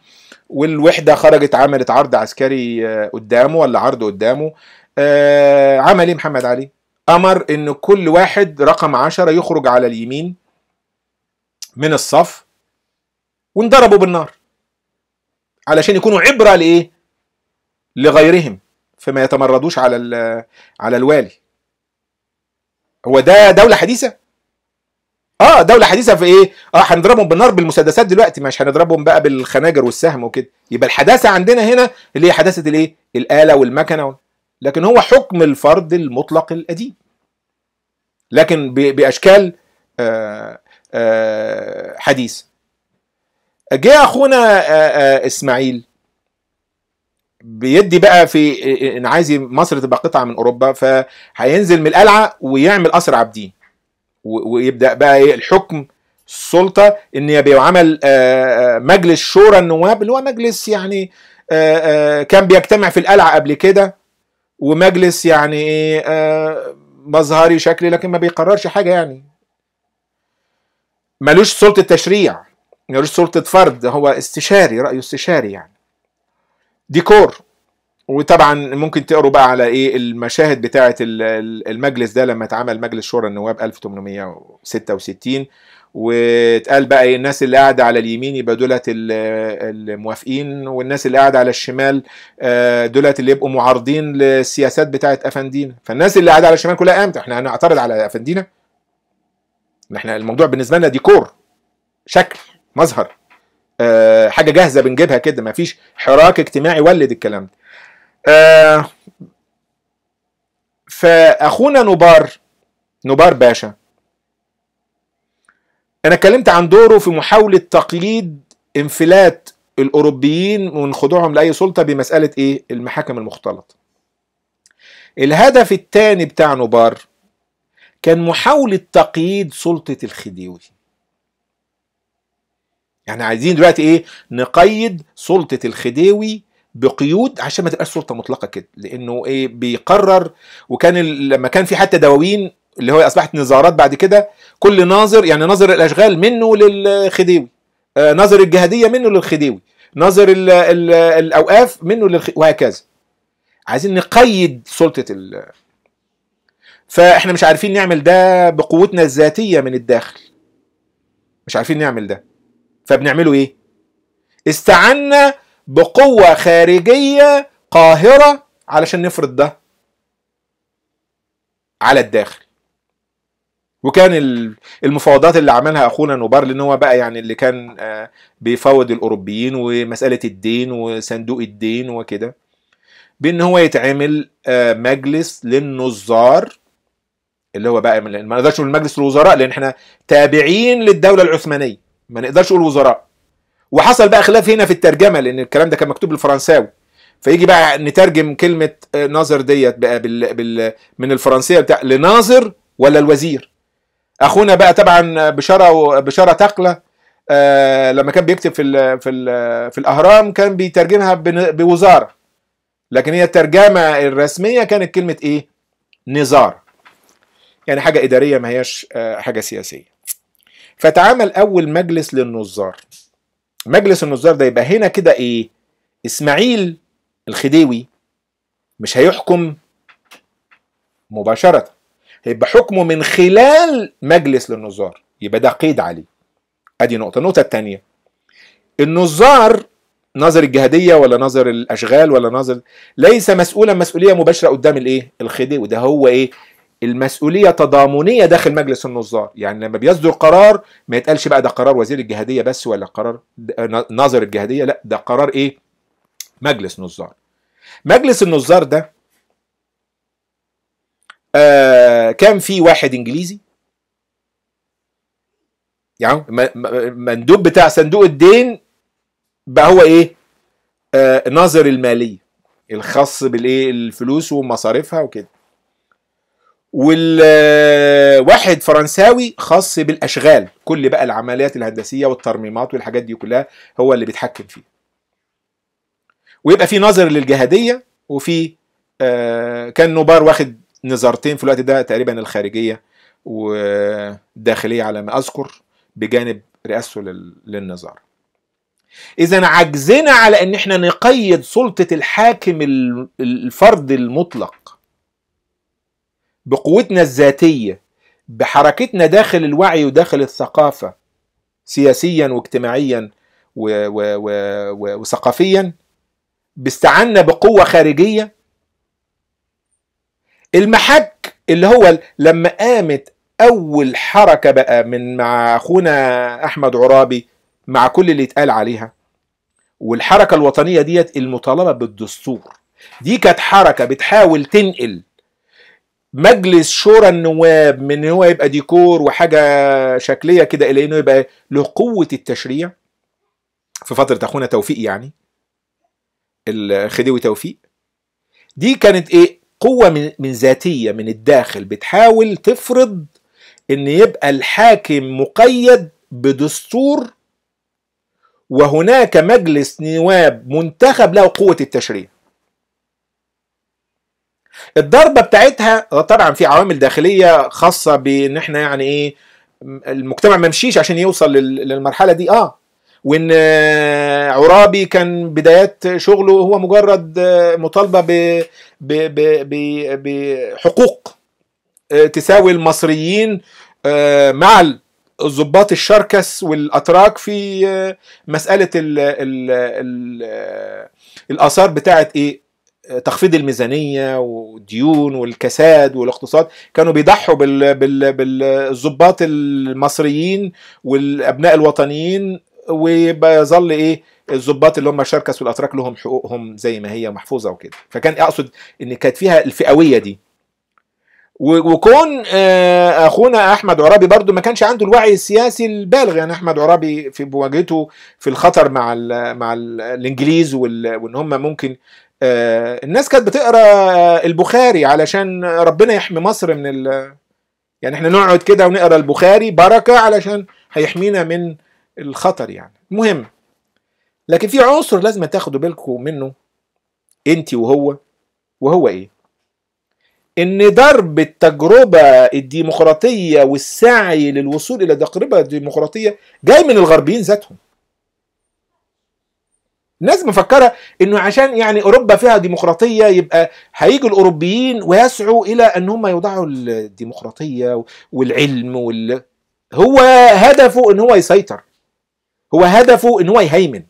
والوحدة خرجت عملت عرض عسكري آه، قدامه ولا عرض قدامه آه، عمل ايه محمد علي؟ أمر أن كل واحد رقم عشرة يخرج على اليمين من الصف وانضربوا بالنار علشان يكونوا عبرة لإيه؟ لغيرهم فما يتمردوش على على الوالي هو ده دوله حديثه اه دوله حديثه في ايه اه هنضربهم بالنار بالمسدسات دلوقتي مش هنضربهم بقى بالخناجر والسهم وكده يبقى الحداثه عندنا هنا اللي هي حداثه الايه الاله والمكنه لكن هو حكم الفرد المطلق القديم لكن باشكال آه آه حديث جاء اخونا آآ آه، آآ آه، اسماعيل بيدي بقى في ان عايز مصر تبقى قطعه من اوروبا فهينزل من القلعه ويعمل قصر عابدين ويبدا بقى ايه الحكم السلطه النيابيه عمل آه، آه، مجلس شورى النواب اللي هو مجلس يعني آه، كان بيجتمع في القلعه قبل كده ومجلس يعني إيه، مظهري شكلي لكن ما بيقررش حاجه يعني ملوش سلطه تشريع ملوش سلطه فرد هو استشاري رايه استشاري يعني ديكور وطبعا ممكن تقروا بقى على ايه المشاهد بتاعه المجلس ده لما اتعمل مجلس شورى النواب 1866 واتقال بقى ايه الناس اللي قاعده على اليمين يبقى دولت الموافقين والناس اللي قاعده على الشمال آه، دولت اللي يبقوا معارضين للسياسات بتاعه افندينا فالناس اللي قاعده على الشمال كلها قامت احنا هنعترض على افندينا احنا الموضوع بالنسبه لنا ديكور شكل مظهر آه، حاجه جاهزه بنجيبها كده مفيش حراك اجتماعي ولد الكلام ده آه، فاخونا نبار نبار باشا انا اتكلمت عن دوره في محاوله تقييد انفلات الاوروبيين من خضوعهم لاي سلطه بمساله ايه المحاكم المختلطه الهدف الثاني بتاع نبار كان محاولة تقييد سلطة الخديوي يعني عايزين دلوقتي ايه نقيد سلطه الخديوي بقيود عشان ما تبقاش سلطه مطلقه كده لانه ايه بيقرر وكان لما كان في حتى دواوين اللي هو اصبحت نظارات بعد كده كل ناظر يعني ناظر الاشغال منه للخديوي آه، ناظر الجهاديه منه للخديوي ناظر الاوقاف منه للخ... وهكذا عايزين نقيد سلطه ال فاحنا مش عارفين نعمل ده بقوتنا الذاتيه من الداخل مش عارفين نعمل ده فبنعمله ايه استعنا بقوة خارجية قاهرة علشان نفرض ده على الداخل وكان المفاوضات اللي عملها اخونا نوبار لان هو بقى يعني اللي كان آه، بيفاوض الاوروبيين ومساله الدين وصندوق الدين وكده بان هو يتعمل آه، مجلس للنظار اللي هو بقى ما نقدرش نقول مجلس الوزراء لان احنا تابعين للدوله العثمانيه ما نقدرش نقول وزراء وحصل بقى خلاف هنا في الترجمه لان الكلام ده كان مكتوب بالفرنساوي فيجي بقى نترجم كلمه آه، ناظر ديت بقى بال... بال... من الفرنسيه بتاع لناظر ولا الوزير اخونا بقى طبعا بشاره و... بشاره تقله آه لما كان بيكتب في ال في ال في الاهرام كان بيترجمها بوزاره لكن هي الترجمه الرسميه كانت كلمه ايه نزار يعني حاجه اداريه ما هياش آه، حاجه سياسيه فتعامل أول مجلس للنظار مجلس النظار ده يبقى هنا كده إيه إسماعيل الخديوي مش هيحكم مباشرة هيبقى حكمه من خلال مجلس للنظار يبقى ده قيد عليه ادي نقطة النقطة الثانية النظار نظر الجهادية ولا نظر الأشغال ولا نظر ليس مسؤولا مسؤولية مباشرة قدام الإيه؟ الخديوي ده هو إيه؟ المسؤوليه تضامنيه داخل مجلس النظار يعني لما بيصدر قرار ما يتقالش بقى ده قرار وزير الجهاديه بس ولا قرار ناظر الجهاديه لا ده قرار ايه مجلس نظار مجلس النظار ده آه كان في واحد انجليزي يعني مندوب بتاع صندوق الدين بقى هو ايه آه ناظر الماليه الخاص بالايه الفلوس ومصاريفها وكده والواحد آه، فرنساوي خاص بالاشغال كل بقى العمليات الهندسيه والترميمات والحاجات دي كلها هو اللي بيتحكم فيه ويبقى في ناظر للجهاديه وفي آه، كان نوبار واخد نظارتين في الوقت ده تقريبا الخارجيه والداخليه على ما اذكر بجانب رئاسته للنظار اذا عجزنا على ان احنا نقيد سلطه الحاكم الفرد المطلق بقوتنا الذاتيه بحركتنا داخل الوعي وداخل الثقافه سياسيا واجتماعيا و و و و وثقافيا باستعنا بقوه خارجيه المحك اللي هو لما قامت اول حركه بقى من مع اخونا احمد عرابي مع كل اللي اتقال عليها والحركه الوطنيه ديت المطالبه بالدستور دي كانت حركه بتحاول تنقل مجلس شورى النواب من ان هو يبقى ديكور وحاجه شكليه كده الى انه يبقى له قوه التشريع في فتره اخونا توفيق يعني الخديوي توفيق دي كانت ايه قوه من, من ذاتيه من الداخل بتحاول تفرض ان يبقى الحاكم مقيد بدستور وهناك مجلس نواب منتخب له قوه التشريع الضربه بتاعتها طبعا في عوامل داخليه خاصه بان احنا يعني ايه المجتمع ما مشيش عشان يوصل للمرحله دي اه وان آه، عرابي كان بدايات شغله هو مجرد آه، مطالبه بحقوق آه، تساوي المصريين مع الضباط الشركس والاتراك في مساله الاثار بتاعه ايه تخفيض الميزانيه والديون والكساد والاقتصاد كانوا بيضحوا بالظباط المصريين والابناء الوطنيين وبيظل ايه الظباط اللي هم شركس والاتراك لهم حقوقهم زي ما هي محفوظه وكده فكان اقصد ان كانت فيها الفئويه دي وكون آه، اخونا احمد عرابي برضو ما كانش عنده الوعي السياسي البالغ يعني احمد عرابي في مواجهته في الخطر مع الـ مع الـ الانجليز وان هم ممكن آه، الناس كانت بتقرا البخاري علشان ربنا يحمي مصر من ال... يعني احنا نقعد كده ونقرا البخاري بركه علشان هيحمينا من الخطر يعني المهم لكن في عنصر لازم تاخدوا بالكم منه انت وهو وهو ايه ان ضرب التجربه الديمقراطيه والسعي للوصول الى تجربه ديمقراطيه جاي من الغربيين ذاتهم الناس مفكره انه عشان يعني اوروبا فيها ديمقراطيه يبقى هيجوا الاوروبيين ويسعوا الى ان هم يوضعوا الديمقراطيه والعلم وال هو هدفه ان هو يسيطر هو هدفه ان هو يهيمن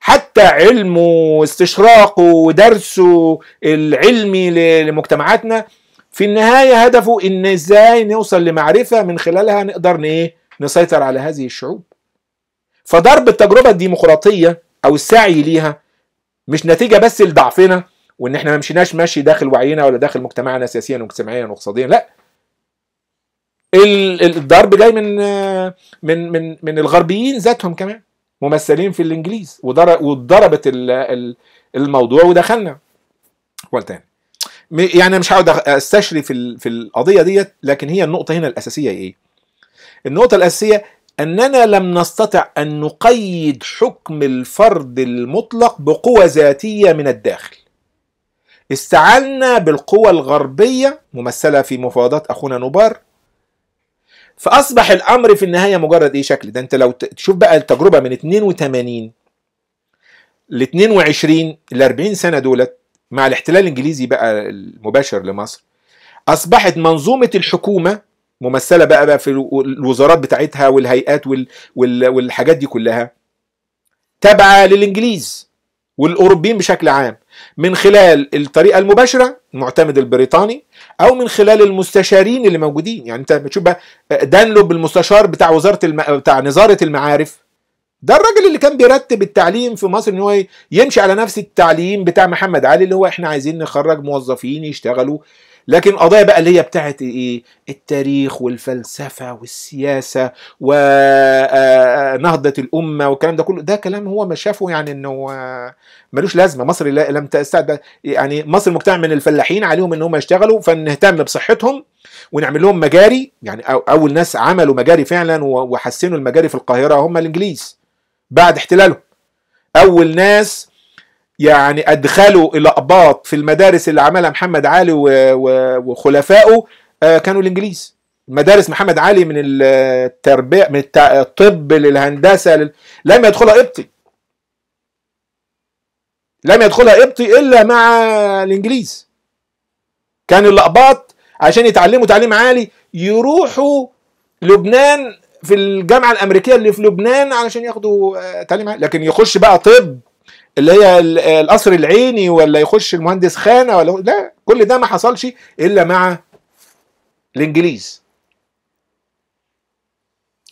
حتى علمه واستشراقه ودرسه العلمي لمجتمعاتنا في النهاية هدفه إن إزاي نوصل لمعرفة من خلالها نقدر إيه؟ نسيطر على هذه الشعوب فضرب التجربة الديمقراطية او السعي ليها مش نتيجه بس لضعفنا وان احنا ما مشيناش ماشي داخل وعينا ولا داخل مجتمعنا سياسيا واجتماعيا واقتصاديا لا الضرب جاي من من من من الغربيين ذاتهم كمان ممثلين في الانجليز وضربت الموضوع ودخلنا اول تاني يعني مش هقعد استشري في في القضيه ديت لكن هي النقطه هنا الاساسيه ايه؟ النقطه الاساسيه أننا لم نستطع أن نقيد حكم الفرد المطلق بقوة ذاتية من الداخل استعنا بالقوى الغربية ممثلة في مفاوضات أخونا نوبار فأصبح الأمر في النهاية مجرد إيه شكل ده أنت لو تشوف بقى التجربة من 82 ل 22 ل 40 سنة دولت مع الاحتلال الإنجليزي بقى المباشر لمصر أصبحت منظومة الحكومة ممثله بقى بقى في الوزارات بتاعتها والهيئات وال والحاجات دي كلها تابعه للانجليز والاوروبيين بشكل عام من خلال الطريقه المباشره المعتمد البريطاني او من خلال المستشارين اللي موجودين يعني انت بتشوف بقى آه، دانلوب المستشار بتاع وزاره الم... بتاع نظاره المعارف ده الراجل اللي كان بيرتب التعليم في مصر ان هو يمشي على نفس التعليم بتاع محمد علي اللي هو احنا عايزين نخرج موظفين يشتغلوا لكن قضايا بقى اللي هي بتاعت ايه التاريخ والفلسفه والسياسه ونهضه آه، آه، الامه والكلام ده كله ده كلام هو ما شافه يعني انه آه، ملوش لازمه مصر لم تستعد يعني مصر مجتمع من الفلاحين عليهم ان هم يشتغلوا فنهتم بصحتهم ونعمل لهم مجاري يعني اول ناس عملوا مجاري فعلا وحسنوا المجاري في القاهره هم الانجليز بعد احتلالهم اول ناس يعني ادخلوا الاقباط في المدارس اللي عملها محمد علي وخلفائه آه، كانوا الانجليز مدارس محمد علي من التربيه من الطب للهندسه لل... لم يدخلها قبطي لم يدخلها قبطي الا مع الانجليز كان الاقباط عشان يتعلموا تعليم عالي يروحوا لبنان في الجامعه الامريكيه اللي في لبنان علشان ياخدوا آه، تعليم عالي لكن يخش بقى طب اللي هي القصر العيني ولا يخش المهندس خانه ولا لا كل ده ما حصلش الا مع الانجليز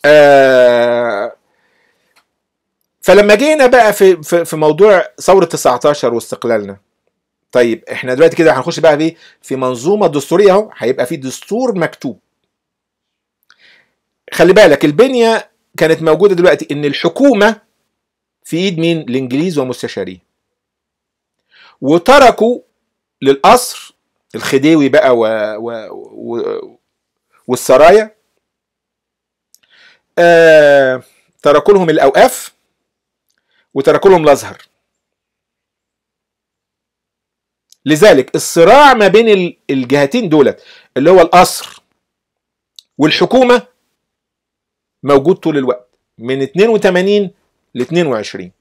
آه، فلما جينا بقى في في, في موضوع ثوره 19 واستقلالنا طيب احنا دلوقتي كده هنخش بقى في في منظومه دستوريه اهو هيبقى في دستور مكتوب خلي بالك البنيه كانت موجوده دلوقتي ان الحكومه في ايد مين الانجليز ومستشاريه وتركوا للقصر الخديوي بقى و... و... و... والسرايا آه... تركوا لهم الاوقاف وتركوا لهم الازهر لذلك الصراع ما بين الجهتين دولت اللي هو القصر والحكومه موجود طول الوقت من 82 ل 22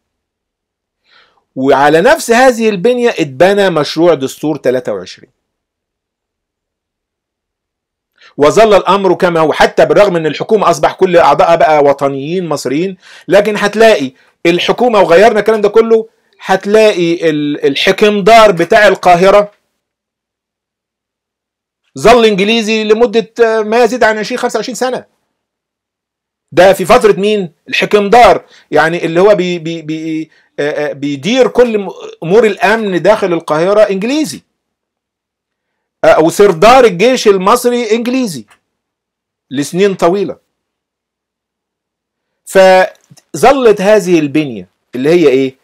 وعلى نفس هذه البنية اتبنى مشروع دستور 23 وظل الامر كما هو حتى بالرغم ان الحكومه اصبح كل اعضائها بقى وطنيين مصريين لكن هتلاقي الحكومه وغيرنا الكلام ده كله هتلاقي الحكمدار بتاع القاهره ظل انجليزي لمده آه، ما يزيد عن 20 25 سنه ده في فتره مين الحكمدار يعني اللي هو بي بي بي آه، آه، بيدير كل امور الامن داخل القاهره انجليزي آه، او سردار الجيش المصري انجليزي لسنين طويله فظلت هذه البنيه اللي هي ايه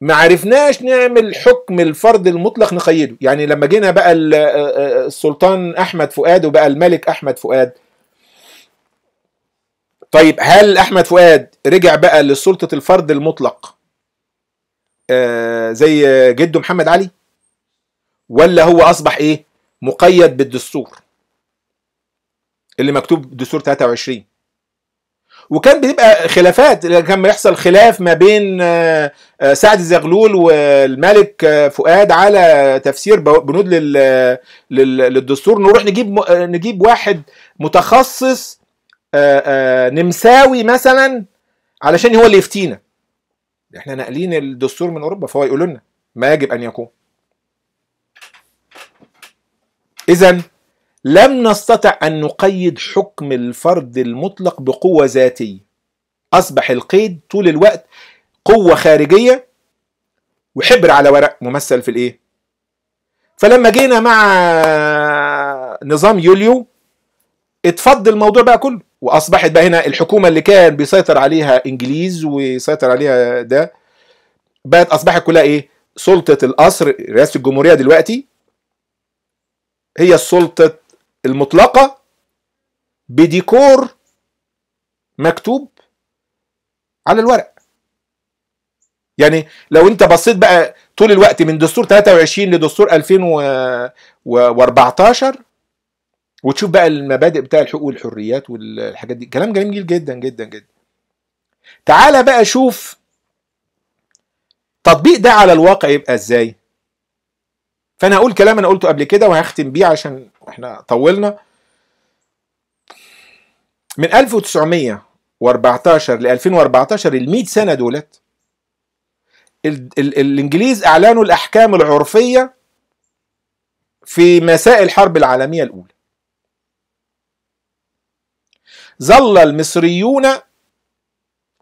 ما عرفناش نعمل حكم الفرد المطلق نقيده يعني لما جينا بقى السلطان احمد فؤاد وبقى الملك احمد فؤاد طيب هل احمد فؤاد رجع بقى لسلطه الفرد المطلق آه زي جده محمد علي ولا هو اصبح ايه مقيد بالدستور اللي مكتوب دستور 23 وكان بيبقى خلافات كان بيحصل خلاف ما بين آه، آه، سعد زغلول والملك آه، فؤاد على تفسير بنود للدستور نروح نجيب نجيب واحد متخصص آه، آه، نمساوي مثلا علشان هو اللي يفتينا احنا ناقلين الدستور من اوروبا فهو يقول لنا ما يجب ان يكون اذا لم نستطع ان نقيد حكم الفرد المطلق بقوه ذاتيه اصبح القيد طول الوقت قوه خارجيه وحبر على ورق ممثل في الايه فلما جينا مع نظام يوليو اتفض الموضوع بقى كله واصبحت بقى هنا الحكومه اللي كان بيسيطر عليها انجليز ويسيطر عليها ده بقت اصبحت كلها ايه سلطه القصر رئاسه الجمهوريه دلوقتي هي السلطه المطلقه بديكور مكتوب على الورق يعني لو انت بصيت بقى طول الوقت من دستور 23 لدستور 2014 وتشوف بقى المبادئ بتاع الحقوق والحريات والحاجات دي كلام جميل جدا جدا جدا تعالى بقى شوف تطبيق ده على الواقع يبقى ازاي فانا هقول كلام انا قلته قبل كده وهختم بيه عشان احنا طولنا من 1914 ل 2014 ال 100 سنه دولت ال ال الانجليز اعلنوا الاحكام العرفيه في مساء الحرب العالميه الاولى ظل المصريون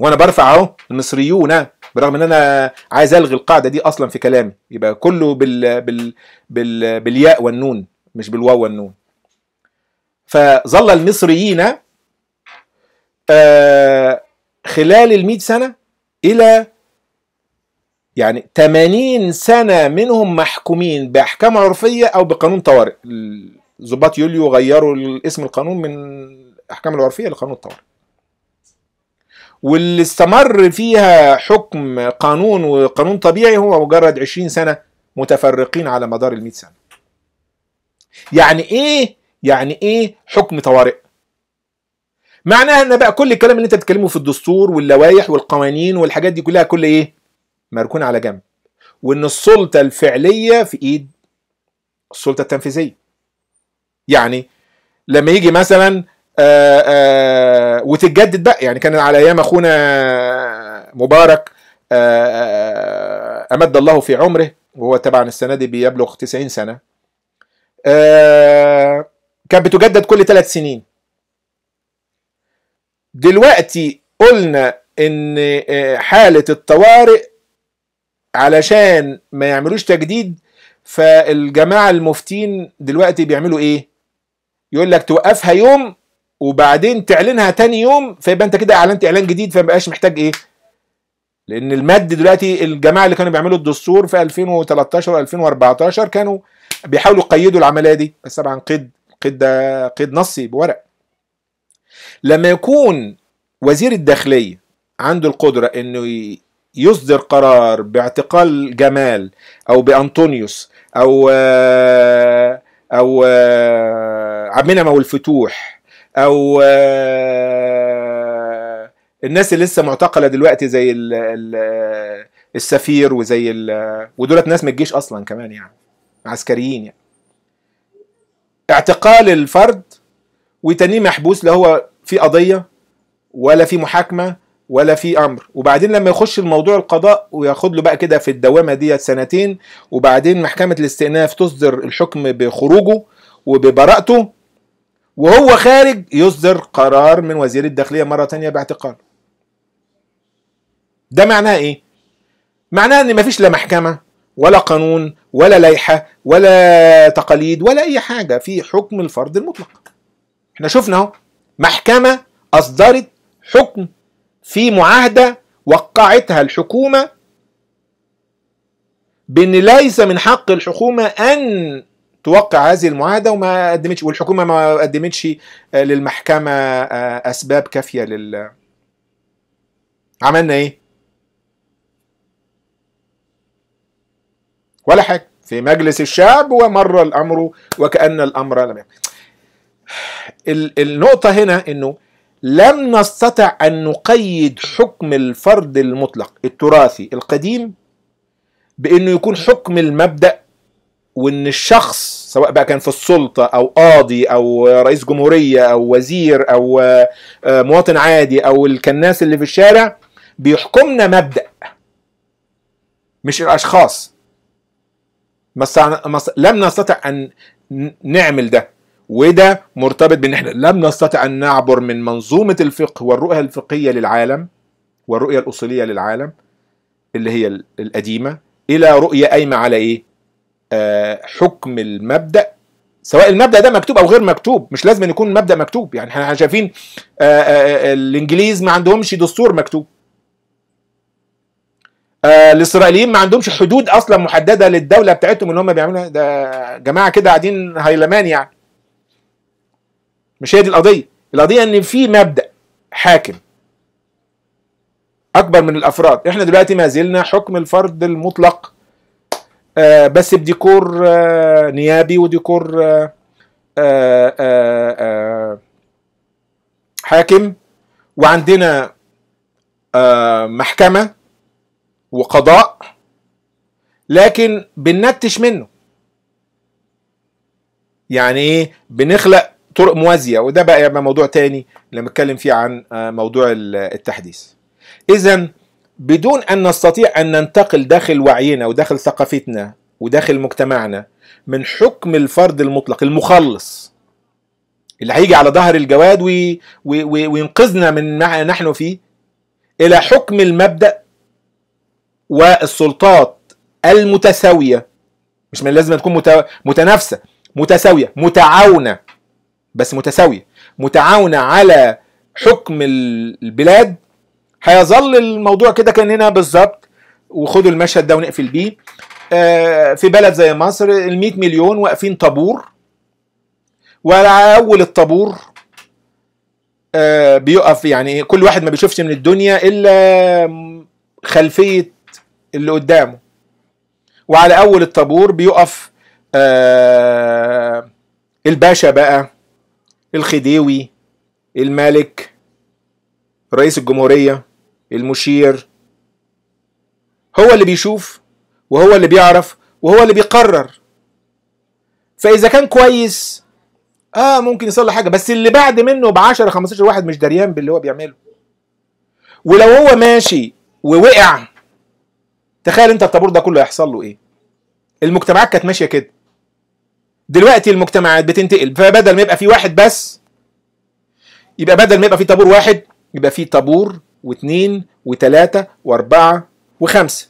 وانا برفع اهو المصريون برغم ان انا عايز الغي القاعده دي اصلا في كلامي يبقى كله بال بال, بال بالياء والنون مش بالواو والنون فظل المصريين آه خلال المئة سنة إلى يعني 80 سنة منهم محكومين بأحكام عرفية أو بقانون طوارئ ظباط يوليو غيروا اسم القانون من الأحكام العرفية لقانون الطوارئ واللي استمر فيها حكم قانون وقانون طبيعي هو مجرد 20 سنة متفرقين على مدار ال 100 سنة يعني إيه يعني إيه حكم طوارئ معناها ان بقى كل الكلام اللي انت بتتكلمه في الدستور واللوائح والقوانين والحاجات دي كلها كل ايه مركون على جنب وان السلطه الفعليه في ايد السلطه التنفيذيه يعني لما يجي مثلا آه، آه، وتتجدد بقى يعني كان على ايام اخونا مبارك آه، امد الله في عمره وهو طبعا السنه دي بيبلغ 90 سنه كانت بتجدد كل ثلاث سنين دلوقتي قلنا ان حاله الطوارئ علشان ما يعملوش تجديد فالجماعه المفتين دلوقتي بيعملوا ايه يقول لك توقفها يوم وبعدين تعلنها تاني يوم فيبقى انت كده اعلنت اعلان جديد فما بقاش محتاج ايه لان المد دلوقتي الجماعه اللي كانوا بيعملوا الدستور في 2013 و2014 كانوا بيحاولوا يقيدوا العمليه دي بس طبعا قيد قيد ده قيد نصي بورق لما يكون وزير الداخليه عنده القدره انه يصدر قرار باعتقال جمال او بانطونيوس او آه، او آه، عبد المنعم والفتوح او آه، الناس اللي لسه معتقله دلوقتي زي السفير وزي ودولت ناس من الجيش اصلا كمان يعني عسكريين يعني اعتقال الفرد وتنيه محبوس لا هو في قضيه ولا في محاكمه ولا في امر وبعدين لما يخش الموضوع القضاء وياخد له بقى كده في الدوامه ديت سنتين وبعدين محكمه الاستئناف تصدر الحكم بخروجه وببراءته وهو خارج يصدر قرار من وزير الداخلية مرة تانية باعتقال ده معناه ايه؟ معناه ان مفيش لا محكمة ولا قانون ولا لائحة ولا تقاليد ولا اي حاجة في حكم الفرد المطلق احنا شفنا اهو محكمة اصدرت حكم في معاهدة وقعتها الحكومة بأن ليس من حق الحكومة أن توقع هذه المعاهده وما قدمتش والحكومه ما قدمتش آه، للمحكمه آه، اسباب كافيه لل عملنا ايه؟ ولا حاجه في مجلس الشعب ومر الامر وكان الامر لم النقطه هنا انه لم نستطع ان نقيد حكم الفرد المطلق التراثي القديم بانه يكون حكم المبدا وان الشخص سواء بقى كان في السلطه او قاضي او رئيس جمهوريه او وزير او آه، آه، مواطن عادي او الكناس اللي في الشارع بيحكمنا مبدا مش الاشخاص لم نستطع ان نعمل ده وده مرتبط بان احنا لم نستطع ان نعبر من منظومه الفقه والرؤيه الفقهيه للعالم والرؤيه الاصوليه للعالم اللي هي القديمه الى رؤيه قايمه على ايه؟ حكم المبدا سواء المبدا ده مكتوب او غير مكتوب مش لازم يكون المبدا مكتوب يعني احنا شايفين آه، آه، آه، الانجليز ما عندهمش دستور مكتوب الاسرائيليين ما عندهمش حدود اصلا محدده للدوله بتاعتهم اللي هم بيعملوها ده جماعه كده قاعدين هيلمان يعني مش هي دي القضيه القضيه ان في مبدا حاكم اكبر من الافراد احنا دلوقتي ما زلنا حكم الفرد المطلق آه بس بديكور آه نيابي وديكور آه, آه،, آه،, آه، حاكم وعندنا محكمة وقضاء لكن بننتش منه يعني ايه بنخلق طرق موازية وده بقى يبقى موضوع تاني لما اتكلم فيه عن موضوع التحديث اذا بدون أن نستطيع أن ننتقل داخل وعينا وداخل ثقافتنا وداخل مجتمعنا من حكم الفرد المطلق المخلص اللي هيجي على ظهر الجواد وي وي وي وينقذنا من ما نحن فيه إلى حكم المبدأ والسلطات المتساوية مش من لازم تكون متنافسة متساوية متعاونة بس متساوية متعاونة على حكم البلاد هيظل الموضوع كده كاننا بالظبط وخدوا المشهد ده ونقفل بيه آه، في بلد زي مصر ال 100 مليون واقفين طابور وعلى اول الطابور آه، بيقف يعني كل واحد ما بيشوفش من الدنيا الا خلفيه اللي قدامه وعلى اول الطابور بيقف آه، الباشا بقى الخديوي الملك رئيس الجمهوريه المشير هو اللي بيشوف وهو اللي بيعرف وهو اللي بيقرر فاذا كان كويس اه ممكن يصل حاجه بس اللي بعد منه ب 10 15 واحد مش دريان باللي هو بيعمله ولو هو ماشي ووقع تخيل انت الطابور ده كله هيحصل له ايه المجتمعات كانت ماشيه كده دلوقتي المجتمعات بتنتقل فبدل ما يبقى في واحد بس يبقى بدل ما يبقى في طابور واحد يبقى في طابور واثنين وثلاثة واربعة وخمسة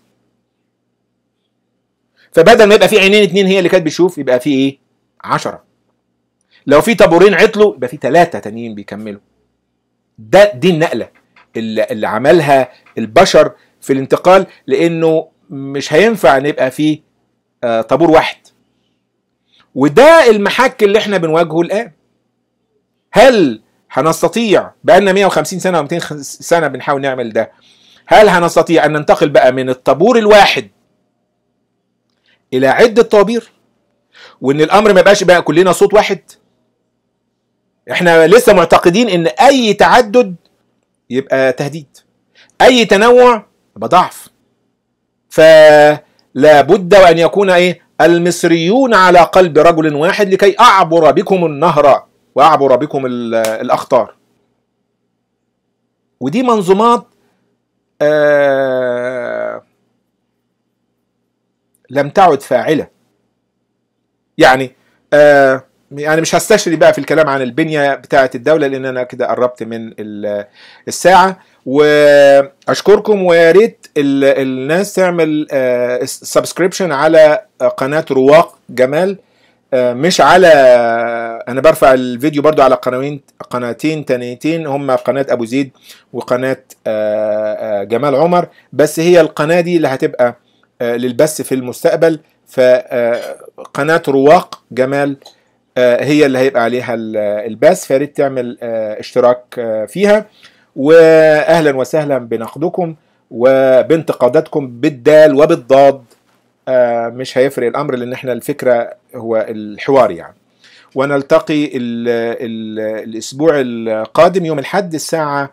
فبدل ما يبقى في عينين اثنين هي اللي كانت بتشوف يبقى في ايه؟ عشرة لو في طابورين عطلوا يبقى في ثلاثة تانيين بيكملوا ده دي النقلة اللي, عملها البشر في الانتقال لانه مش هينفع نبقى في آه، طابور واحد وده المحك اللي احنا بنواجهه الان هل هنستطيع بقالنا 150 سنه و 200 سنه بنحاول نعمل ده هل هنستطيع ان ننتقل بقى من الطابور الواحد الى عده طوابير وان الامر ما يبقاش بقى كلنا صوت واحد احنا لسه معتقدين ان اي تعدد يبقى تهديد اي تنوع يبقى ضعف فلا بد وان يكون ايه المصريون على قلب رجل واحد لكي اعبر بكم النهر وأعبر بكم الأخطار ودي منظومات آه، لم تعد فاعلة يعني آه، يعني مش هستشري بقى في الكلام عن البنية بتاعة الدولة لأن أنا كده قربت من الساعة وأشكركم ويا ريت الناس تعمل سبسكريبشن آه، على قناة رواق جمال آه، مش على انا برفع الفيديو برضو على قنوين قناتين تانيتين هما قناه ابو زيد وقناه آه، آه، جمال عمر بس هي القناه دي اللي هتبقى للبث في المستقبل فقناه رواق جمال هي اللي هيبقى عليها البث فياريت تعمل اشتراك فيها واهلا وسهلا بنقدكم وبانتقاداتكم بالدال وبالضاد آه، مش هيفرق الامر لان احنا الفكره هو الحوار يعني ونلتقي الـ الـ الاسبوع القادم يوم الاحد الساعه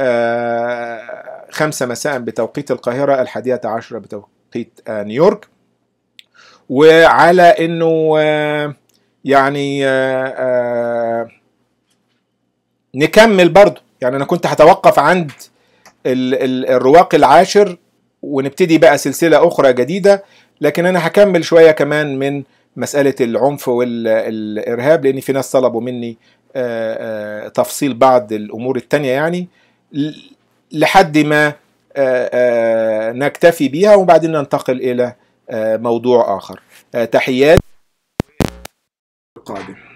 آه، خمسة مساء بتوقيت القاهره الحادية عشرة بتوقيت آه، نيويورك وعلى انه يعني نكمل برضه يعني انا كنت هتوقف عند الرواق العاشر ونبتدي بقى سلسلة أخرى جديدة لكن انا هكمل شويه كمان من مساله العنف والارهاب لان في ناس طلبوا مني آه، آه، تفصيل بعض الامور الثانيه يعني لحد ما آه، نكتفي بيها وبعدين ننتقل الى موضوع اخر تحيات القادم